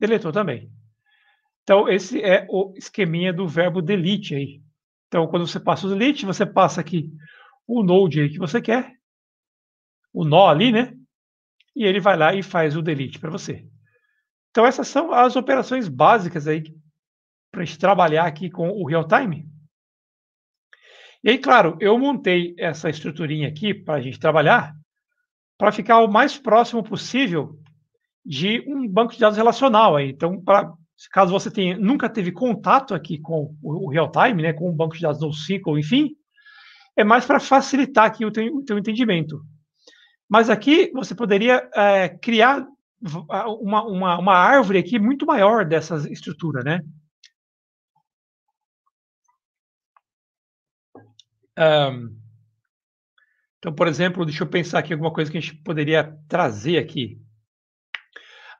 deletou também. Então, esse é o esqueminha do verbo delete aí. Então, quando você passa o delete, você passa aqui o node aí que você quer, o nó ali, né? e ele vai lá e faz o delete para você. Então essas são as operações básicas aí para a gente trabalhar aqui com o real time. E aí, claro, eu montei essa estruturinha aqui para a gente trabalhar para ficar o mais próximo possível de um banco de dados relacional. Aí. Então, para caso você tenha, nunca teve contato aqui com o, o real time, né, com o banco de dados NoSQL, enfim, é mais para facilitar aqui o teu, o teu entendimento. Mas aqui você poderia é, criar uma, uma, uma árvore aqui muito maior dessa estrutura, né? então, por exemplo, deixa eu pensar aqui alguma coisa que a gente poderia trazer aqui.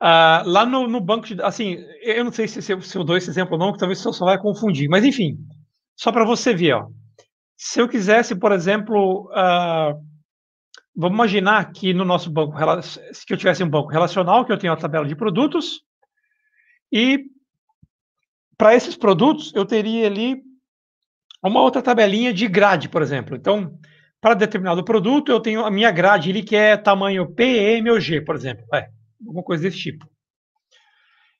Uh, lá no, no, banco de. Assim, eu não sei se, se, eu, se eu dou esse exemplo ou não, que talvez você só vai confundir, mas enfim, só para você ver. Ó. Se eu quisesse, por exemplo, uh, vamos imaginar que no nosso banco, que eu tivesse um banco relacional, que eu tenho a tabela de produtos, e para esses produtos eu teria ali uma outra tabelinha de grade, por exemplo. Então, para determinado produto, eu tenho a minha grade ali que é tamanho P, M ou G, por exemplo. É, alguma coisa desse tipo.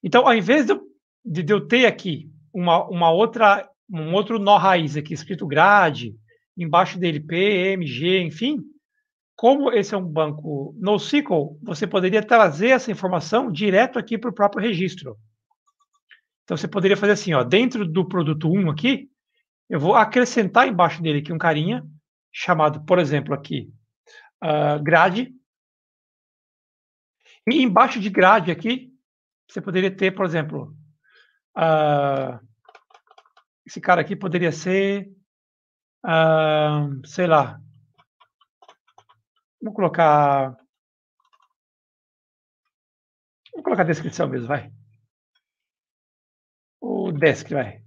Então, ao invés de eu, de eu ter aqui uma, uma outra, um outro nó raiz aqui escrito grade, embaixo dele P, M, G, enfim, como esse é um banco NoSQL, você poderia trazer essa informação direto aqui para o próprio registro. Então, você poderia fazer assim, ó, dentro do produto 1 aqui, eu vou acrescentar embaixo dele aqui um carinha, chamado, por exemplo, aqui, uh, grade. E embaixo de grade aqui, você poderia ter, por exemplo, uh, esse cara aqui poderia ser, uh, sei lá, Vou colocar. Vou colocar a descrição mesmo, vai. O desk, vai.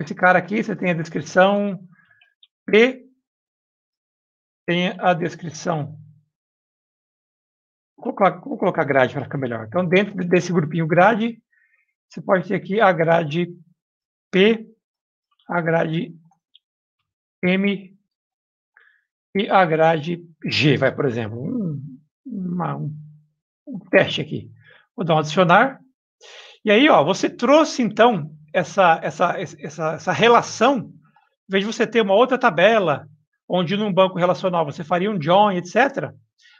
Esse cara aqui, você tem a descrição P, tem a descrição. Vou colocar, vou colocar grade para ficar melhor. Então, dentro desse grupinho grade, você pode ter aqui a grade P, a grade M e a grade G. Vai, por exemplo, um, uma, um, um teste aqui. Vou dar um adicionar. E aí, ó, você trouxe, então, essa, essa, essa, essa relação, em vez de você ter uma outra tabela, onde num banco relacional você faria um join, etc.,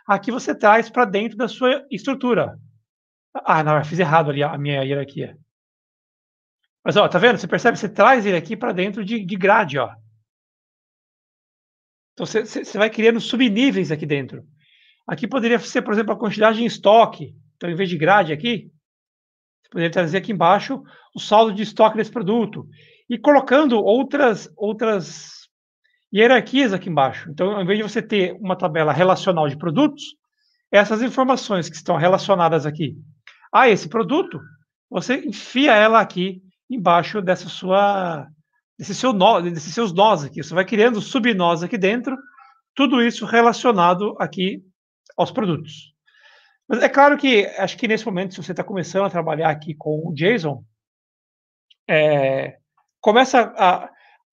aqui você traz para dentro da sua estrutura. Ah, não, eu fiz errado ali a minha hierarquia. Mas, ó, tá vendo? Você percebe? Você traz ele aqui para dentro de, de grade, ó. Então você vai criando subníveis aqui dentro. Aqui poderia ser, por exemplo, a quantidade em estoque. Então, em vez de grade aqui, você poderia trazer aqui embaixo o saldo de estoque desse produto. E colocando outras, outras hierarquias aqui embaixo. Então, ao invés de você ter uma tabela relacional de produtos, essas informações que estão relacionadas aqui a esse produto, você enfia ela aqui embaixo dessa sua desse seu nó, desses seus nós aqui. Você vai criando subnós aqui dentro, tudo isso relacionado aqui aos produtos. Mas é claro que, acho que nesse momento, se você está começando a trabalhar aqui com o JSON, é, começa a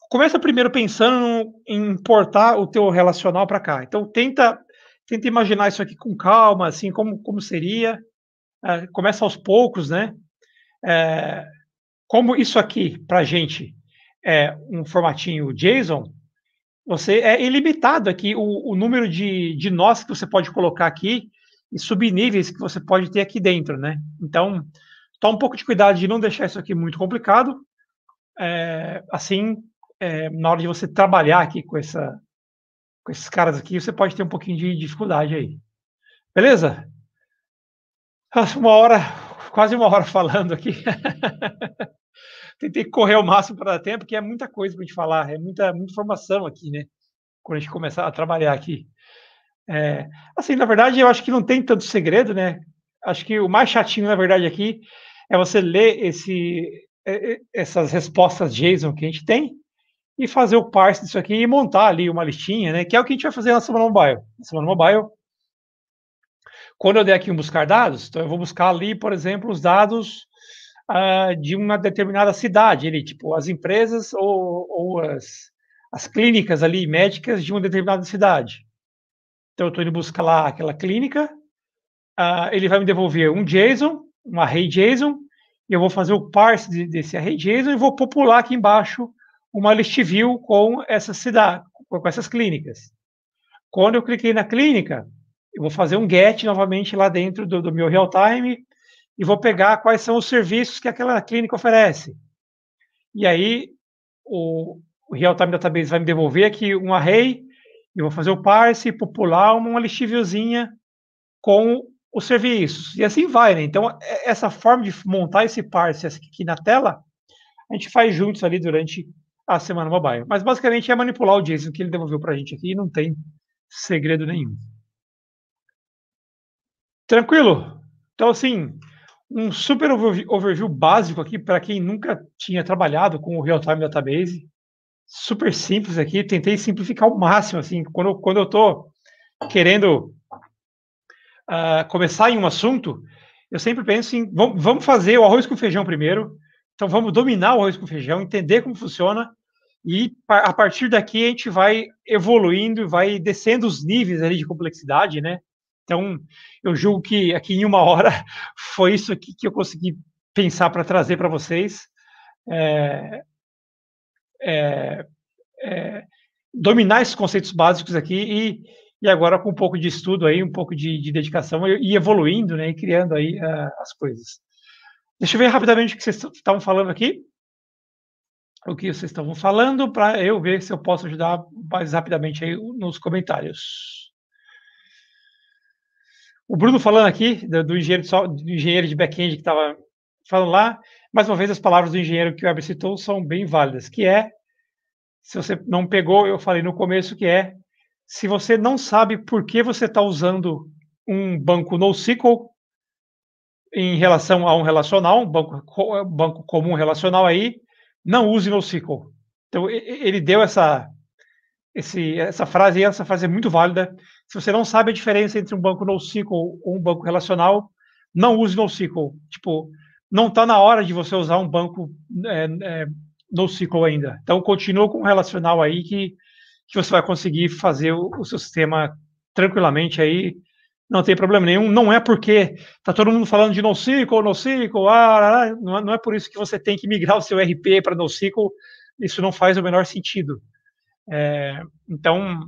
começa primeiro pensando em importar o teu relacional para cá. Então tenta tenta imaginar isso aqui com calma, assim como como seria. É, começa aos poucos, né? É, como isso aqui para gente é, um formatinho JSON, você é ilimitado aqui o, o número de, de nós que você pode colocar aqui e subníveis que você pode ter aqui dentro, né? Então, toma tá um pouco de cuidado de não deixar isso aqui muito complicado. É, assim, é, na hora de você trabalhar aqui com, essa, com esses caras aqui, você pode ter um pouquinho de dificuldade aí. Beleza? Uma hora, quase uma hora falando aqui. [LAUGHS] tentei correr ao máximo para dar tempo, porque é muita coisa para a gente falar, é muita, muita informação aqui, né? Quando a gente começar a trabalhar aqui. É, assim, na verdade, eu acho que não tem tanto segredo, né? Acho que o mais chatinho, na verdade, aqui é você ler esse, é, é, essas respostas JSON que a gente tem e fazer o parse disso aqui e montar ali uma listinha, né? Que é o que a gente vai fazer na semana mobile. Na semana mobile, quando eu der aqui um buscar dados, então eu vou buscar ali, por exemplo, os dados uh, de uma determinada cidade, ele, tipo, as empresas ou, ou as, as clínicas ali médicas de uma determinada cidade. Então, eu estou indo buscar lá aquela clínica, uh, ele vai me devolver um JSON, um array JSON, e eu vou fazer o parse desse array JSON e vou popular aqui embaixo uma list view com essa cidade, com essas clínicas. Quando eu cliquei na clínica, eu vou fazer um get novamente lá dentro do, do meu real time e vou pegar quais são os serviços que aquela clínica oferece. E aí o, o Real Time Database vai me devolver aqui um array, eu vou fazer o parse, popular uma listiviozinha com os serviços. E assim vai, né? Então, é, essa forma de montar esse parse aqui na tela, a gente faz juntos ali durante a semana mobile. Mas basicamente é manipular o JSON que ele devolveu para a gente aqui e não tem segredo nenhum. Tranquilo? Então, assim, um super overview básico aqui para quem nunca tinha trabalhado com o real-time database. Super simples aqui, tentei simplificar ao máximo, assim, quando, quando eu estou querendo uh, começar em um assunto, eu sempre penso em, vamos, vamos fazer o arroz com feijão primeiro, então vamos dominar o arroz com feijão, entender como funciona, e a partir daqui a gente vai evoluindo, vai descendo os níveis ali de complexidade, né? Então, eu julgo que aqui em uma hora [LAUGHS] foi isso aqui que eu consegui pensar para trazer para vocês. É, é, é, dominar esses conceitos básicos aqui e, e agora com um pouco de estudo aí, um pouco de, de dedicação e, evoluindo, né, e criando aí uh, as coisas. Deixa eu ver rapidamente o que vocês estavam falando aqui. O que vocês estavam falando para eu ver se eu posso ajudar mais rapidamente aí nos comentários. O Bruno falando aqui, do, do engenheiro, de, engenheiro de back-end que estava falando lá, mais uma vez as palavras do engenheiro que o Weber citou são bem válidas, que é, se você não pegou, eu falei no começo que é, se você não sabe por que você está usando um banco NoSQL em relação a um relacional, um banco, banco comum relacional aí, não use NoSQL. Então, ele deu essa, esse, essa frase, e essa frase é muito válida, se você não sabe a diferença entre um banco NoSQL ou um banco relacional, não use NoSQL. Tipo, não está na hora de você usar um banco é, é, NoSQL ainda. Então, continua com o relacional aí que, que você vai conseguir fazer o, o seu sistema tranquilamente aí. Não tem problema nenhum. Não é porque está todo mundo falando de NoSQL, NoSQL, ah, não, é, não é por isso que você tem que migrar o seu RP para NoSQL. Isso não faz o menor sentido. É, então,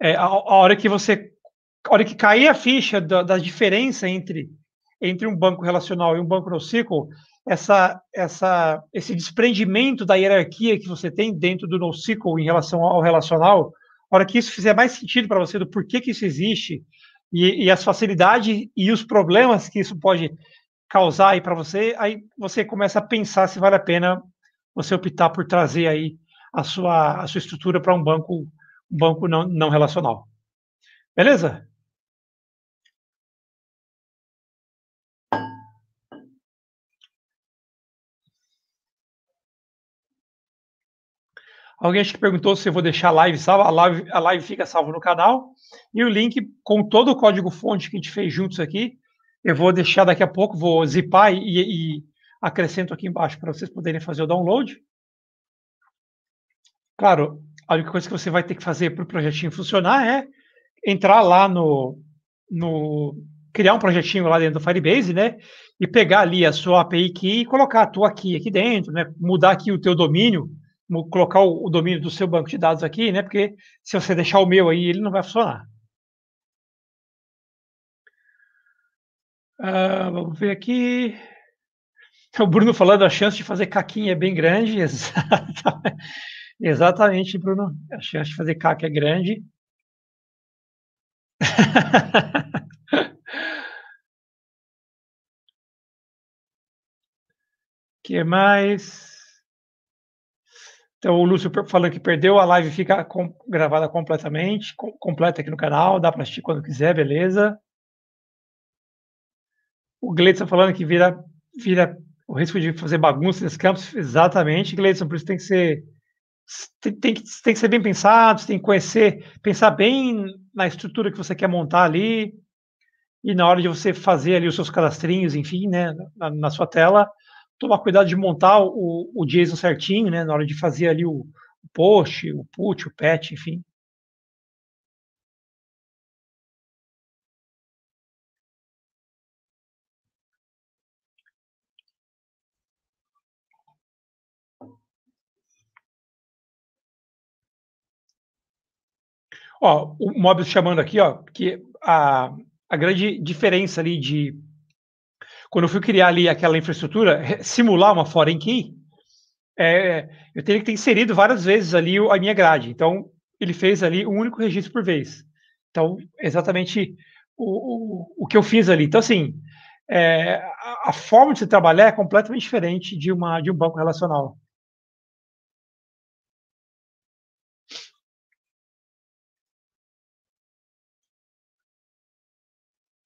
é, a, a, hora que você, a hora que cair a ficha da, da diferença entre entre um banco relacional e um banco no SQL, essa, essa, esse desprendimento da hierarquia que você tem dentro do NoSQL em relação ao relacional, a hora que isso fizer mais sentido para você do porquê que isso existe e, e, as facilidades e os problemas que isso pode causar aí para você, aí você começa a pensar se vale a pena você optar por trazer aí a sua, a sua estrutura para um banco banco não, não relacional. Beleza? Alguém acho que perguntou se eu vou deixar a live salva. A live, a live fica salva no canal. E o link com todo o código-fonte que a gente fez juntos aqui, eu vou deixar daqui a pouco, vou zipar e, e acrescento aqui embaixo para vocês poderem fazer o download. Claro, a única coisa que você vai ter que fazer para o projetinho funcionar é entrar lá no, no criar um projetinho lá dentro do Firebase, né? E pegar ali a sua API key e colocar a tua key aqui dentro, né? Mudar aqui o teu domínio, colocar o, domínio do seu banco de dados aqui, né? Porque se você deixar o meu aí, ele não vai funcionar. Uh, vamos ver aqui. [LAUGHS] O Bruno falando a chance de fazer caquinha é bem grande. [LAUGHS] Exatamente. Exatamente, Bruno. A chance de fazer caca é grande. O [LAUGHS] que mais? Então, o Lúcio falando que perdeu, a live fica com, gravada completamente, com, completa aqui no canal, dá para assistir quando quiser, beleza? O Gleidson falando que vira, vira o risco de fazer bagunça nesses campos, exatamente, Gleidson, por isso tem que ser tem que, tem que ser bem pensado, você tem que conhecer, pensar bem na estrutura que você quer montar ali, e na hora de você fazer ali os seus cadastrinhos, enfim, né, na, na sua tela, tomar cuidado de montar o, o JSON certinho, né, na hora de fazer ali o, o post, o put, o patch, enfim. Ó, o Mobius chamando aqui, ó, que a, a grande diferença ali de quando eu fui criar ali aquela infraestrutura, simular uma foreign key, é, eu teria que ter inserido várias vezes ali a minha grade. Então, ele fez ali um único registro por vez. Então, exatamente o, o, o que eu fiz ali. Então, assim, é, a, a, forma de se trabalhar é completamente diferente de, uma, de um banco relacional.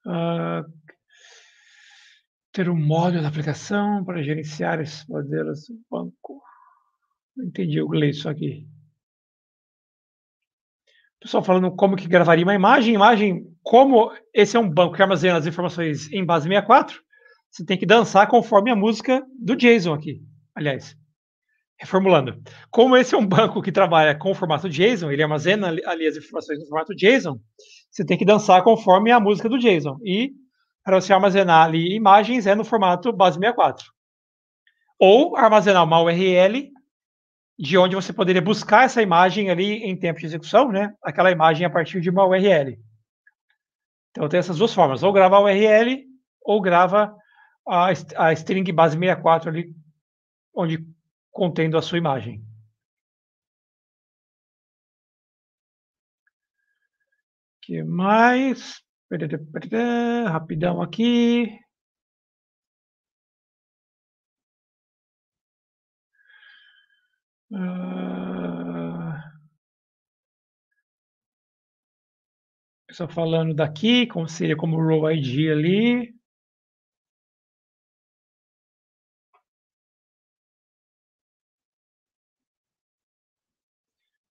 uh, ter um módulo da aplicação para gerenciar esses modelos do banco. Não entendi, eu leio isso aqui. O pessoal falando como que gravaria uma imagem. Imagem, como esse é um banco que armazena as informações em base 64, você tem que dançar conforme a música do JSON aqui. Aliás, reformulando. Como esse é um banco que trabalha com o formato JSON, ele armazena ali as informações no formato JSON, você tem que dançar conforme a música do JSON. E para você armazenar ali imagens é no formato base 64. Ou armazenar uma URL de onde você poderia buscar essa imagem ali em tempo de execução, né? Aquela imagem a partir de uma URL. Então tem essas duas formas, ou grava a URL ou grava a, a string base 64 ali onde contendo a sua imagem. que mais? Rapidão aqui. Uh... Só falando daqui, como seria como row ID ali.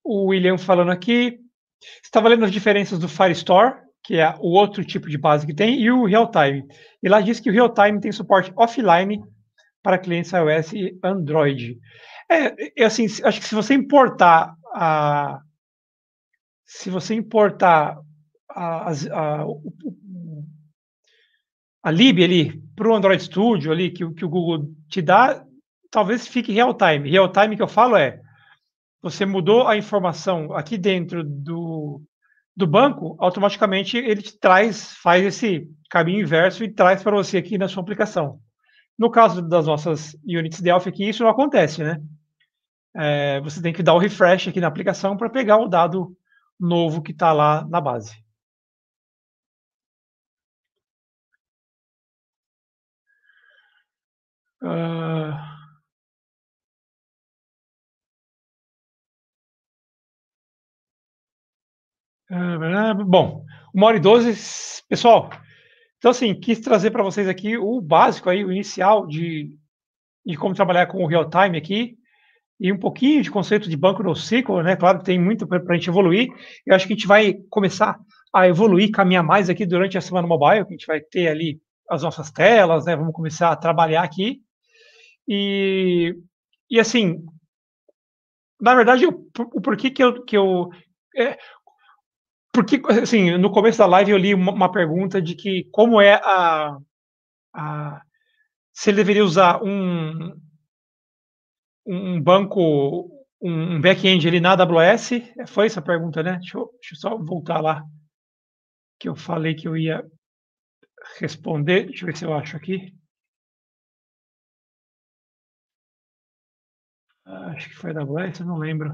O William falando aqui, estava lendo as diferenças do Firestore, que é o outro tipo de base que tem, e o real-time. E lá diz que o real-time tem suporte offline para clientes iOS e Android. É, é, assim, acho que se você importar a, se você importar a, a, a lib ali para o Android Studio ali que, que o Google te dá, talvez fique real-time. Real-time que eu falo é você mudou a informação aqui dentro do, do banco, automaticamente ele te traz, faz esse caminho inverso e traz para você aqui na sua aplicação. No caso das nossas units de Alpha aqui, isso não acontece, né? É, você tem que dar o um refresh aqui na aplicação para pegar o dado novo que está lá na base. Uh... Bom, uma hora e doze, pessoal. Então, assim, quis trazer para vocês aqui o básico aí, o inicial de, de como trabalhar com o real time aqui e um pouquinho de conceito de banco no ciclo, né? Claro que tem muito para a gente evoluir. Eu acho que a gente vai começar a evoluir, caminhar mais aqui durante a semana mobile, que a gente vai ter ali as nossas telas, né? Vamos começar a trabalhar aqui. E, e assim, na verdade, o porquê que eu, que eu é, porque, assim, no começo da live eu li uma, pergunta de que como é a, a se ele deveria usar um, um banco, um back-end ali na AWS? É, foi essa a pergunta, né? Deixa eu, deixa eu só voltar lá, que eu falei que eu ia responder. Deixa eu ver se eu acho aqui. Ah, acho que foi da AWS, não lembro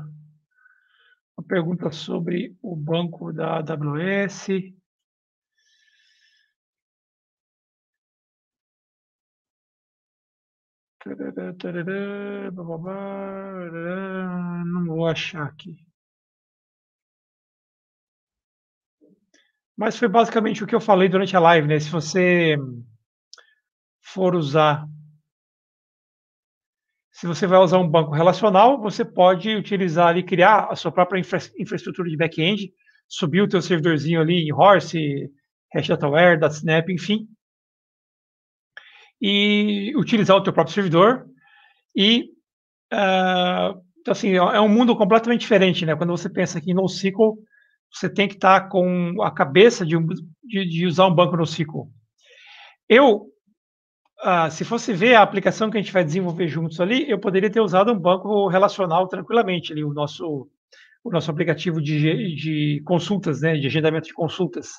uma pergunta sobre o banco da AWS. Não vou achar aqui. Mas foi basicamente o que eu falei durante a live, né? Se você for usar se você vai usar um banco relacional, você pode utilizar e criar a sua própria infra infraestrutura de back-end, subir o teu servidorzinho ali em Horse, HashDataware, DatSnap, enfim, e utilizar o teu próprio servidor. E, uh, assim, é, é um mundo completamente diferente, né? Quando você pensa aqui em NoSQL, você tem que estar tá com a cabeça de, um, de, de usar um banco NoSQL. Eu ah, se fosse ver a aplicação que a gente vai desenvolver juntos ali, eu poderia ter usado um banco relacional tranquilamente, ali, o nosso o nosso aplicativo de, de consultas, né, de agendamento de consultas,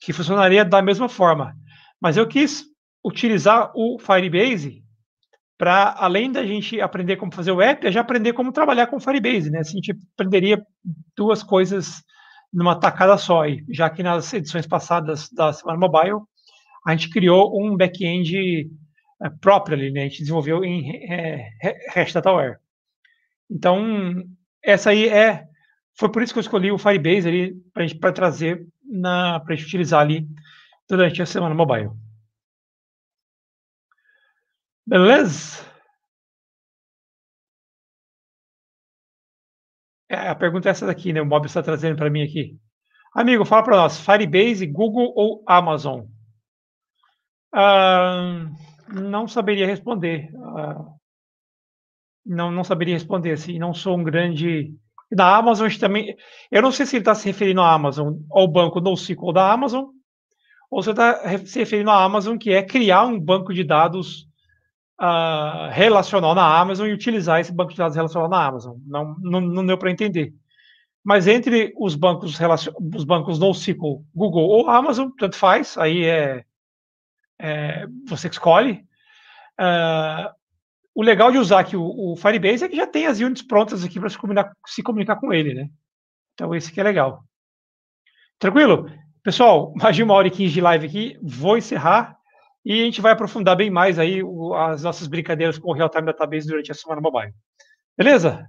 que funcionaria da mesma forma. Mas eu quis utilizar o Firebase para, além da gente aprender como fazer o app, é já aprender como trabalhar com o Firebase, né? Assim, a gente aprenderia duas coisas numa tacada só aí, já que nas edições passadas da Semana Mobile a gente criou um back-end eh, próprio ali, né? a gente desenvolveu em é, REST DataWare. Então, essa aí é. Foi por isso que eu escolhi o Firebase ali para a gente trazer na para utilizar ali durante a semana mobile. Beleza? É, a pergunta é essa daqui, né? O Mob está trazendo para mim aqui. Amigo, fala para nós, Firebase, Google ou Amazon? Ah, não saberia responder. Ah, não, não saberia responder, assim, não sou um grande... Da Amazon também... Eu não sei se ele está se referindo à Amazon, ao banco NoSQL da Amazon, ou se está se referindo à Amazon, que é criar um banco de dados uh, relacional na Amazon e utilizar esse banco de dados relacional na Amazon. Não, não, não deu para entender. Mas entre os bancos, relacion... os bancos NoSQL, Google ou Amazon, tanto faz, aí é é, você que escolhe. Uh, o legal de usar aqui o, o, Firebase é que já tem as units prontas aqui para se comunicar, se comunicar com ele, né? Então esse que é legal. Tranquilo? Pessoal, [LAUGHS] mais de uma hora e quinze de live aqui, vou encerrar e a gente vai aprofundar bem mais aí o, as nossas brincadeiras com o Real Time Database durante a semana mobile. Beleza?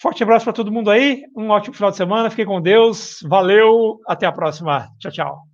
Forte abraço para todo mundo aí, um ótimo final de semana, fiquem com Deus, valeu, até a próxima. Tchau, tchau.